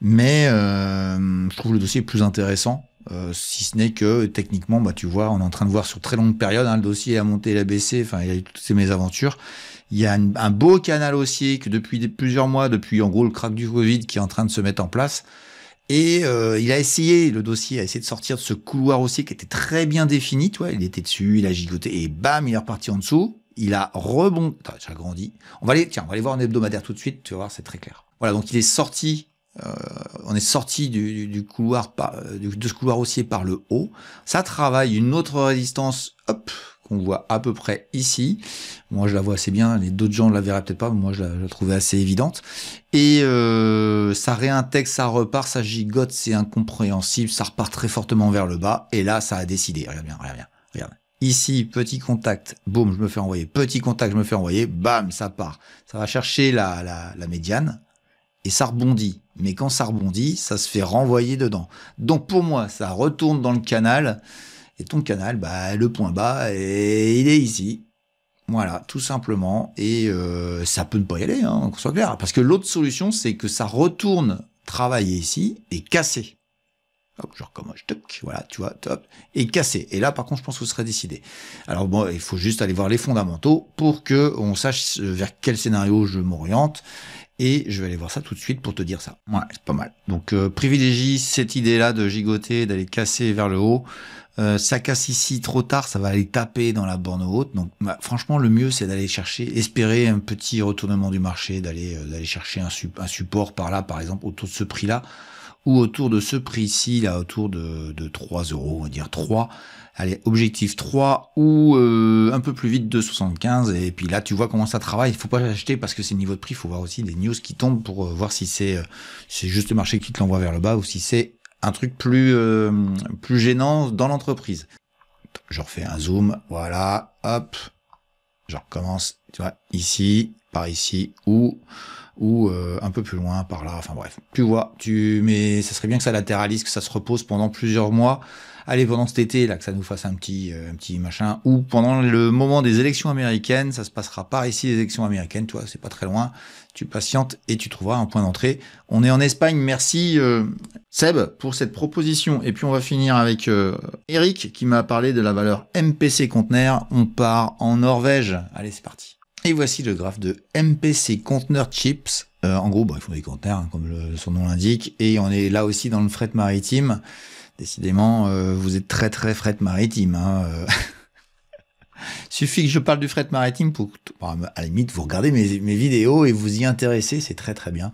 Mais euh, je trouve le dossier plus intéressant, euh, si ce n'est que techniquement, bah, tu vois, on est en train de voir sur très longue période, hein, le dossier à monter, il a baissé, enfin, il y a eu toutes ces mésaventures. Il y a un beau canal haussier que depuis plusieurs mois, depuis en gros le crack du Covid qui est en train de se mettre en place, et euh, il a essayé, le dossier a essayé de sortir de ce couloir haussier qui était très bien défini. vois. il était dessus, il a gigoté et bam, il est reparti en dessous. Il a rebondi. Attends, j'ai grandi. On va aller, tiens, on va aller voir un hebdomadaire tout de suite. Tu vas voir, c'est très clair. Voilà, donc il est sorti. Euh, on est sorti du, du, couloir par, euh, de ce couloir haussier par le haut. Ça travaille une autre résistance, hop, on voit à peu près ici. Moi, je la vois assez bien. Les d'autres gens ne la verraient peut-être pas, moi, je la, trouvais assez évidente. Et euh, ça réintègre, ça repart, ça gigote, c'est incompréhensible. Ça repart très fortement vers le bas. Et là, ça a décidé. Regarde bien, regarde bien, regarde. Ici, petit contact, boum, je me fais envoyer. Petit contact, je me fais envoyer. Bam, ça part. Ça va chercher la, la, la médiane et ça rebondit. Mais quand ça rebondit, ça se fait renvoyer dedans. Donc pour moi, ça retourne dans le canal. Et ton canal, bah, le point bas, et il est ici. Voilà, tout simplement. Et euh, ça peut ne pas y aller, hein, qu'on soit clair. Parce que l'autre solution, c'est que ça retourne travailler ici et casser. Hop, je recommence, voilà, tu vois, top, et casser. Et là, par contre, je pense que ce serait décidé. Alors bon, il faut juste aller voir les fondamentaux pour que on sache euh, vers quel scénario je m'oriente et je vais aller voir ça tout de suite pour te dire ça. Ouais, c'est pas mal. Donc euh, privilégie cette idée-là de gigoter, d'aller casser vers le haut. Euh, ça casse ici trop tard, ça va aller taper dans la borne haute. Donc bah, franchement, le mieux c'est d'aller chercher, espérer un petit retournement du marché, d'aller euh, d'aller chercher un, un, support par là, par exemple, autour de ce prix-là, ou autour de ce prix-ci, là, autour de, de 3 euros, on va dire 3. Allez, objectif 3 ou euh, un peu plus vite 75 Et puis là, tu vois comment ça travaille. Il faut pas l'acheter parce que c'est le niveau de prix. Il faut voir aussi des news qui tombent pour euh, voir si euh, c'est juste le marché qui te l'envoie vers le bas ou si c'est un truc plus, plus gênant dans l'entreprise. Je refais un zoom. Voilà. Hop. Je recommence. Tu vois, ici, par ici ou ou un peu plus loin par là enfin bref tu vois tu mais ça serait bien que ça latéralise que ça se repose pendant plusieurs mois allez, pendant cet été, là, que ça nous fasse un petit, euh, un petit machin, ou pendant le moment des élections américaines, ça se passera par ici, les élections américaines, toi, c'est pas très loin, tu patientes et tu trouveras un point d'entrée. On est en Espagne, merci euh, Seb pour cette proposition. Et puis on va finir avec euh, Eric qui m'a parlé de la valeur MPC Conteneur. On part en Norvège. Allez, c'est parti. Et voici le graphe de MPC conteneur Chips. en gros, il ils font des conteneurs, hein, comme son nom l'indique, et on est là aussi dans le fret maritime. Décidément, euh, vous êtes très très fret maritime. Hein, euh. *laughs* Suffit que je parle du fret maritime pour, bah, à la limite, vous regardez mes, mes vidéos et vous y intéressez, c'est très très bien.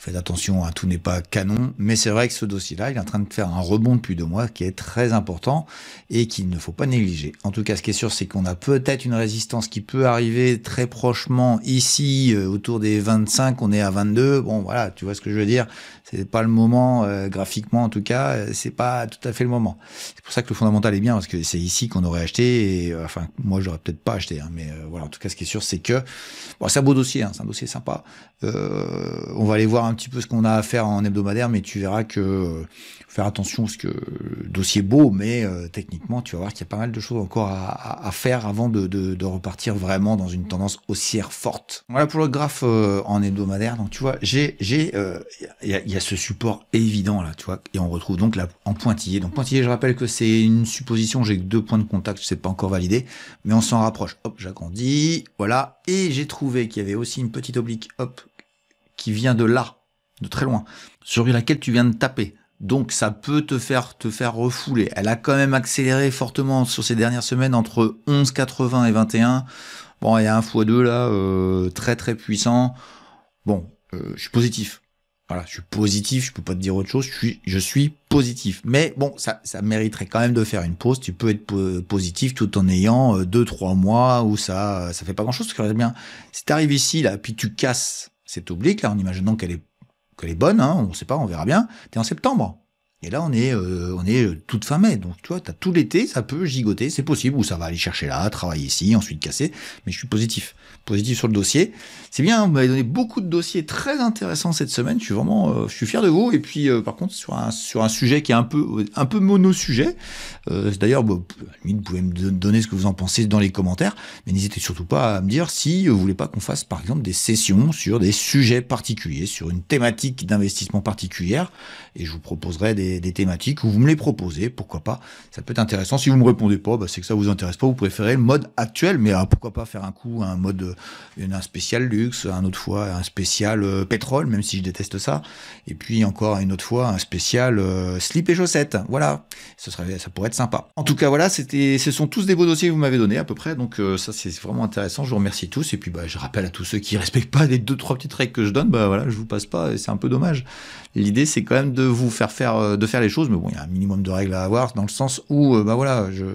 Faites attention, hein, tout n'est pas canon, mais c'est vrai que ce dossier-là, il est en train de faire un rebond depuis deux mois qui est très important et qu'il ne faut pas négliger. En tout cas, ce qui est sûr, c'est qu'on a peut-être une résistance qui peut arriver très prochement ici, euh, autour des 25, on est à 22. Bon, voilà, tu vois ce que je veux dire. C'est pas le moment, euh, graphiquement en tout cas, euh, c'est pas tout à fait le moment. C'est pour ça que le fondamental est bien parce que c'est ici qu'on aurait acheté. Et, enfin, moi, j'aurais peut-être pas acheté, hein, mais voilà. En tout cas, ce qui est sûr, c'est que bon, c'est un beau dossier, hein, c'est un dossier sympa. on va aller voir un petit peu ce qu'on a à faire en hebdomadaire, mais tu verras que euh, faire attention parce que euh, dossier beau, mais euh, techniquement, tu vas voir qu'il y a pas mal de choses encore à, faire avant de, repartir vraiment dans une tendance haussière forte. Voilà pour le graphe en hebdomadaire. Donc tu vois, j'ai j'ai il y a, ce support évident là, tu vois, et on retrouve donc là en pointillé. Donc pointillé, je rappelle que c'est une supposition. J'ai deux points de contact, c'est pas encore validé, mais on s'en rapproche. Hop, j'agrandis, voilà, et j'ai trouvé qu'il y avait aussi une petite oblique, hop, qui vient de là de très loin, sur laquelle tu viens de taper. Donc ça peut te faire te faire refouler. Elle a quand même accéléré fortement sur ces dernières semaines entre 11,80 et 21. Bon, il y a un fois 2 là, euh, très très puissant. Bon, euh, je suis positif. Voilà, je suis positif, je peux pas te dire autre chose, je suis, je suis positif. Mais bon, ça, ça mériterait quand même de faire une pause. Tu peux être positif tout en ayant euh, deux, trois mois où ça ça fait pas grand-chose. Parce que bien, si tu arrives ici, là, puis tu casses cette oblique, là, en imaginant qu'elle est que les bonnes, hein, on ne sait pas, on verra bien, t'es en septembre. Et là, on est, euh, on est euh, toute fin mai. Donc, tu vois, t'as tout l'été, ça peut gigoter, c'est possible, ou ça va aller chercher là, travailler ici, ensuite casser. Mais je suis positif. Positif sur le dossier. C'est bien, hein, vous m'avez donné beaucoup de dossiers très intéressants cette semaine. Je suis vraiment, euh, je suis fier de vous. Et puis, par contre, sur un, sur un sujet qui est un peu, un peu mono-sujet, d'ailleurs, vous pouvez me donner ce que vous en pensez dans les commentaires. Mais n'hésitez surtout pas à me dire si vous voulez pas qu'on fasse, par exemple, des sessions sur des sujets particuliers, sur une thématique d'investissement particulière. Et je vous proposerai des des, thématiques ou vous me les proposez, pourquoi pas. Ça peut être intéressant. Si vous me répondez pas, bah, c'est que ça vous intéresse pas. Vous préférez le mode actuel, mais euh, pourquoi pas faire un coup un mode, euh, un spécial luxe, un autre fois un spécial euh, pétrole, même si je déteste ça. Et puis encore une autre fois un spécial slip et chaussettes. Voilà, ce serait, ça pourrait être sympa. En tout cas, voilà, c'était, ce sont tous des beaux dossiers que vous m'avez donné à peu près. Donc ça, c'est vraiment intéressant. Je vous remercie tous. Et puis bah, je rappelle à tous ceux qui respectent pas les deux trois petites règles que je donne, bah voilà, je vous passe pas. et C'est un peu dommage. L'idée, c'est quand même de vous faire faire de faire les choses, mais bon, il y a un minimum de règles à avoir dans le sens où, euh, bah voilà, je,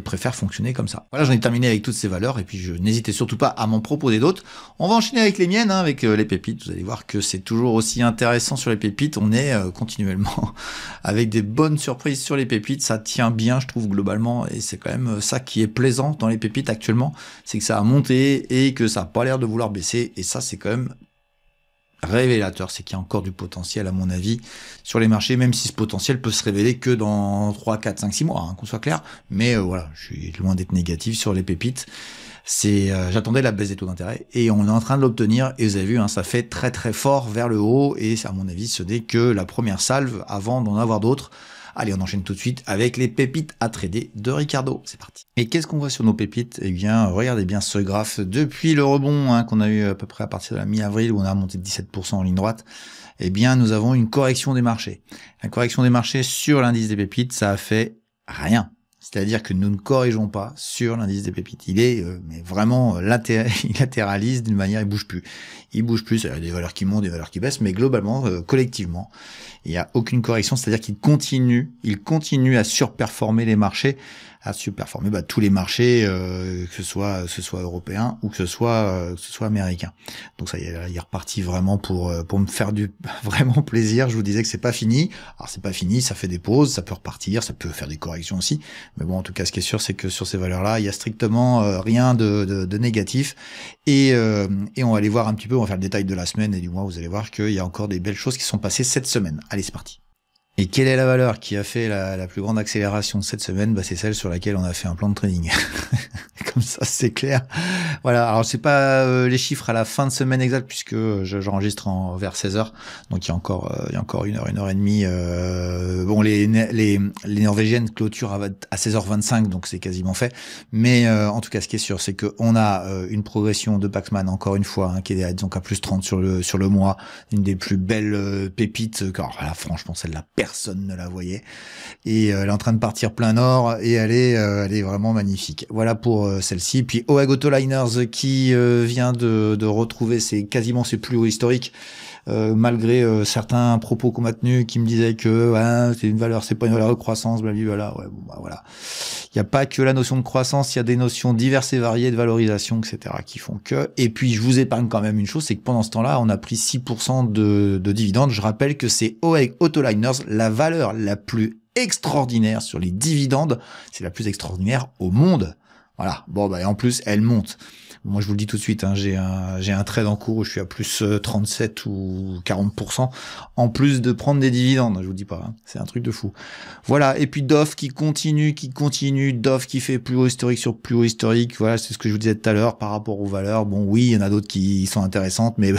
préfère fonctionner comme ça. Voilà, j'en ai terminé avec toutes ces valeurs et puis je n'hésitais surtout pas à m'en proposer d'autres. On va enchaîner avec les miennes, hein, avec euh, les pépites. Vous allez voir que c'est toujours aussi intéressant sur les pépites. On est euh, continuellement *laughs* avec des bonnes surprises sur les pépites. Ça tient bien, je trouve, globalement, et c'est quand même ça qui est plaisant dans les pépites actuellement, c'est que ça a monté et que ça n'a pas l'air de vouloir baisser. Et ça, c'est quand même révélateur, c'est qu'il y a encore du potentiel, à mon avis, sur les marchés, même si ce potentiel peut se révéler que dans 3, 4, 5, 6 mois, hein, qu'on soit clair. Mais euh, voilà, je suis loin d'être négatif sur les pépites. C'est, euh, j'attendais la baisse des taux d'intérêt et on est en train de l'obtenir. Et vous avez vu, hein, ça fait très très fort vers le haut et à mon avis, ce n'est que la première salve avant d'en avoir d'autres. Allez, on enchaîne tout de suite avec les pépites à trader de Ricardo. C'est parti. Et qu'est-ce qu'on voit sur nos pépites Eh bien, regardez bien ce graphe. Depuis le rebond hein, qu'on a eu à peu près à partir de la mi-avril où on a monté de 17% en ligne droite, eh bien, nous avons une correction des marchés. La correction des marchés sur l'indice des pépites, ça a fait rien. C'est-à-dire que nous ne corrigeons pas sur l'indice des pépites. Il est euh, mais vraiment euh, latéraliste *laughs* latéralise d'une manière, il bouge plus. Il bouge plus, il y a des valeurs qui montent, des valeurs qui baissent, mais globalement, euh, collectivement, il n'y a aucune correction. C'est-à-dire qu'il continue, il continue à surperformer les marchés à performer bah, tous les marchés, euh, que ce soit ce soit européen ou que ce soit euh, ce soit américain. Donc ça, il est reparti vraiment pour euh, pour me faire du *laughs* vraiment plaisir. Je vous disais que c'est pas fini. Alors c'est pas fini, ça fait des pauses, ça peut repartir, ça peut faire des corrections aussi. Mais bon, en tout cas, ce qui est sûr, c'est que sur ces valeurs-là, il y a strictement rien de, négatif. Et on va aller voir un petit peu, on va faire le détail de la semaine et du mois. Vous allez voir qu'il y a encore des belles choses qui sont passées cette semaine. Allez, c'est parti. Et quelle est la valeur qui a fait la, plus grande accélération cette semaine bah, C'est celle sur laquelle on a fait un plan de training. *laughs* Comme ça, c'est clair. Voilà, alors c'est pas euh, les chiffres à la fin de semaine exacte puisque euh, j'enregistre en, vers 16h. Donc il y a encore, euh, il y a encore une heure, une heure et demie. bon, les, les, les Norvégiennes clôturent à, 16h25, donc c'est quasiment fait. Mais en tout cas, ce qui est sûr, c'est que on a une progression de Pacman encore une fois, hein, qui est donc à plus 30 sur le, sur le mois. Une des plus belles pépites. Alors franchement, celle-là, personne ne la voyait. Et euh, elle est en train de partir plein nord et elle est, euh, vraiment magnifique. Voilà pour euh, celle-ci. Puis Oagoto Liners qui vient de, de retrouver ses quasiment ses plus hauts historiques euh, malgré euh, certains propos qu'on m'a tenus qui me disaient que c'est une valeur, c'est pas une valeur de croissance, blablabla. Ouais, bon, bah, voilà. Il n'y a pas que la notion de croissance, il y a des notions diverses et variées de valorisation, etc., qui font que. Et puis, je vous épargne quand même une chose, c'est que pendant ce temps-là, on a pris 6% de, de dividendes. Je rappelle que c'est Autoliners la valeur la plus extraordinaire sur les dividendes. C'est la plus extraordinaire au monde. Voilà. Bon, bah, et en plus, elle monte. Moi, je vous le dis tout de suite, hein, j'ai un, j'ai un trade en cours où je suis à plus 37 euh, ou 40%, en plus de prendre des dividendes. Hein, je vous dis pas, hein, c'est un truc de fou. Voilà. Et puis Dof qui continue, qui continue, Dof qui fait plus haut historique sur plus haut historique. Voilà, c'est ce que je vous disais tout à l'heure par rapport aux valeurs. Bon, oui, il y en a d'autres qui sont intéressantes, mais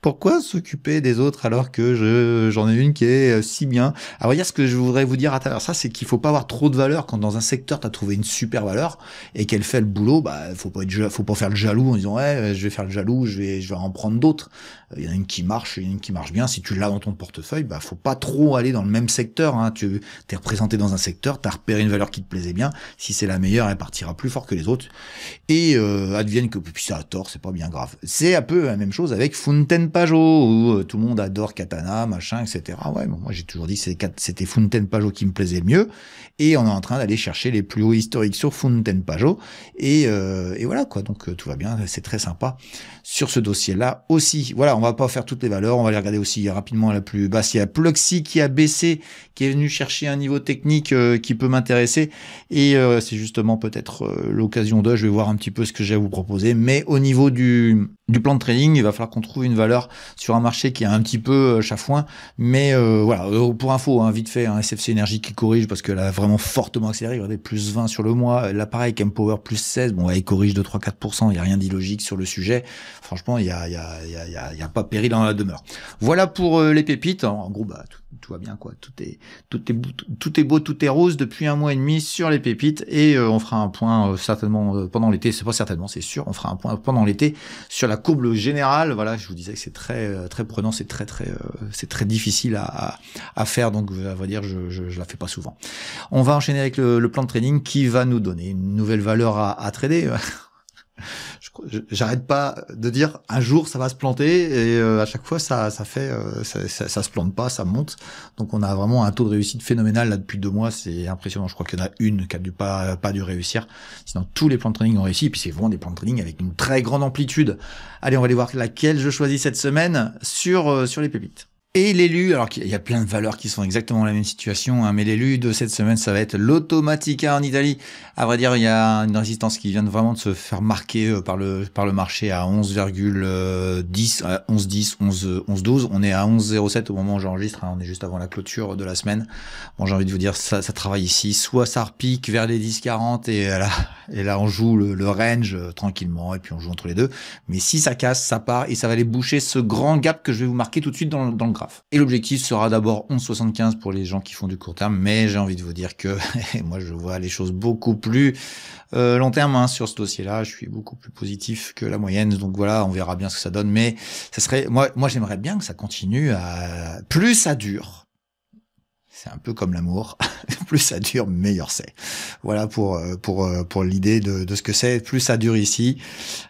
pourquoi s'occuper des autres alors que je, j'en ai une qui est euh, si bien Alors, ce que je voudrais vous dire à travers ça, c'est qu'il faut pas avoir trop de valeur quand dans un secteur as trouvé une super valeur et qu'elle fait le boulot, bah faut pas être, faut pas faire le jaloux en disant ouais, euh, je vais faire le jaloux, je vais, je vais en prendre d'autres. Il y en a une qui marche, il y en a une qui marche bien. Si tu l'as dans ton portefeuille, bah faut pas trop aller dans le même secteur. Hein. Tu es représenté dans un secteur, as repéré une valeur qui te plaisait bien. Si c'est la meilleure, elle partira plus fort que les autres et euh, advienne que puis ça a tort, c'est pas bien grave. C'est un peu la même chose avec Fountain Pajot, où euh, tout le monde adore Katana, machin, etc. Ouais, moi j'ai toujours dit que c'était Fountain Pajot qui me plaisait le mieux. Et on est en train d'aller chercher les plus hauts historiques sur Fountain Pajot. Euh, et, voilà, quoi. Donc euh, tout va bien, c'est très sympa sur ce dossier-là aussi. Voilà, on va pas faire toutes les valeurs, on va les regarder aussi rapidement la plus basse. Il y a Pluxy qui a baissé, qui est venu chercher un niveau technique qui peut m'intéresser. Et c'est justement peut-être l'occasion de, je vais voir un petit peu ce que j'ai à vous proposer. Mais au niveau du plan de trading, il va falloir qu'on trouve une valeur sur un marché qui est un petit peu euh, chafouin. Mais euh, voilà, euh, pour info, hein, vite fait, un hein, SFC Énergie qui corrige parce qu'elle a vraiment fortement accéléré. Regardez, plus 20 sur le mois. L'appareil Power plus 16, bon, elle corrige de 3-4%. Il n'y a rien d'illogique sur le sujet. Franchement, il n'y a, y a, y y a, pas péril dans la demeure. Voilà pour les pépites. En gros, bah, tout tout va bien quoi. Tout est tout est beau, tout est beau, tout est rose depuis un mois et demi sur les pépites et euh, on fera un point euh, certainement euh, pendant l'été. C'est pas certainement, c'est sûr. On fera un point pendant l'été sur la courbe générale. Voilà, je vous disais que c'est très très prenant, c'est très très c'est très difficile à, à, faire. Donc à vrai dire, je, je, je la fais pas souvent. On va enchaîner avec le, plan de trading qui va nous donner une nouvelle valeur à, à trader. *laughs* j'arrête pas de dire un jour ça va se planter et euh, à chaque fois ça ça fait euh, ça, se plante pas ça monte donc on a vraiment un taux de réussite phénoménal là depuis deux mois c'est impressionnant je crois qu'il y en a une qui a pas pas dû réussir sinon tous les plans de training ont réussi et puis c'est vraiment des plans de training avec une très grande amplitude allez on va aller voir laquelle je choisis cette semaine sur euh, sur les pépites et l'élu, alors qu'il y a plein de valeurs qui sont exactement la même situation, hein, mais l'élu de cette semaine, ça va être l'Automatica en Italie. À vrai dire, il y a une résistance qui vient vraiment de se faire marquer euh, par le, par le marché à 11,10, 11,10, 11,12. On est à 11,07 au moment où j'enregistre, hein, on est juste avant la clôture de la semaine. Bon, j'ai envie de vous dire, ça, travaille ici. Soit ça repique vers les 10,40 et là, et là, on joue le, range euh, tranquillement et puis on joue entre les deux. Mais si ça casse, ça part et ça va aller boucher ce grand gap que je vais vous marquer tout de suite dans, dans le graphe. Et l'objectif sera d'abord 11,75 pour les gens qui font du court terme, mais j'ai envie de vous dire que *laughs* moi je vois les choses beaucoup plus euh, long terme hein, sur ce dossier-là. Je suis beaucoup plus positif que la moyenne, donc voilà, on verra bien ce que ça donne. Mais ça serait, moi, moi j'aimerais bien que ça continue à plus ça dure, c'est un peu comme l'amour. *laughs* plus ça dure, meilleur c'est. Voilà pour euh, pour euh, pour l'idée de, de ce que c'est. Plus ça dure ici,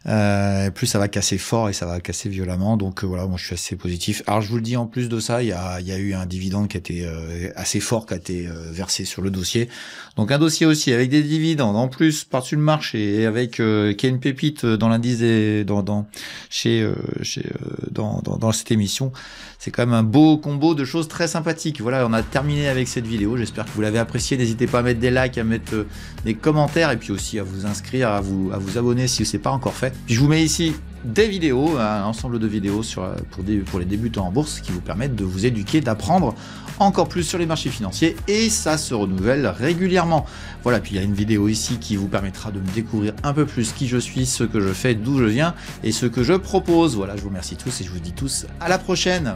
euh, plus ça va casser fort et ça va casser violemment. Donc euh, voilà, moi je suis assez positif. Alors je vous le dis en plus de ça, il y a il y a eu un dividende qui a été assez fort qui a été versé sur le dossier. Donc un dossier aussi avec des dividendes en plus par-dessus le marché et avec qui a une pépite dans l'indice et dans dans chez chez dans dans cette émission. C'est quand même un beau combo de choses très sympathiques. Voilà, on a terminé avec cette vidéo. J'espère que vous l'avez appréciée. N'hésitez pas à mettre des likes, à mettre euh, des commentaires et puis aussi à vous inscrire, à vous, à vous abonner si ce n'est pas encore fait. je vous mets ici des vidéos, un ensemble de vidéos sur, euh, pour, pour les débutants en bourse qui vous permettent de vous éduquer, d'apprendre encore plus sur les marchés financiers et ça se renouvelle régulièrement. Voilà, puis il y a une vidéo ici qui vous permettra de me découvrir un peu plus qui je suis, ce que je fais, d'où je viens et ce que je propose. Voilà, je vous remercie tous et je vous dis tous à la prochaine.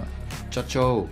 Ciao ciao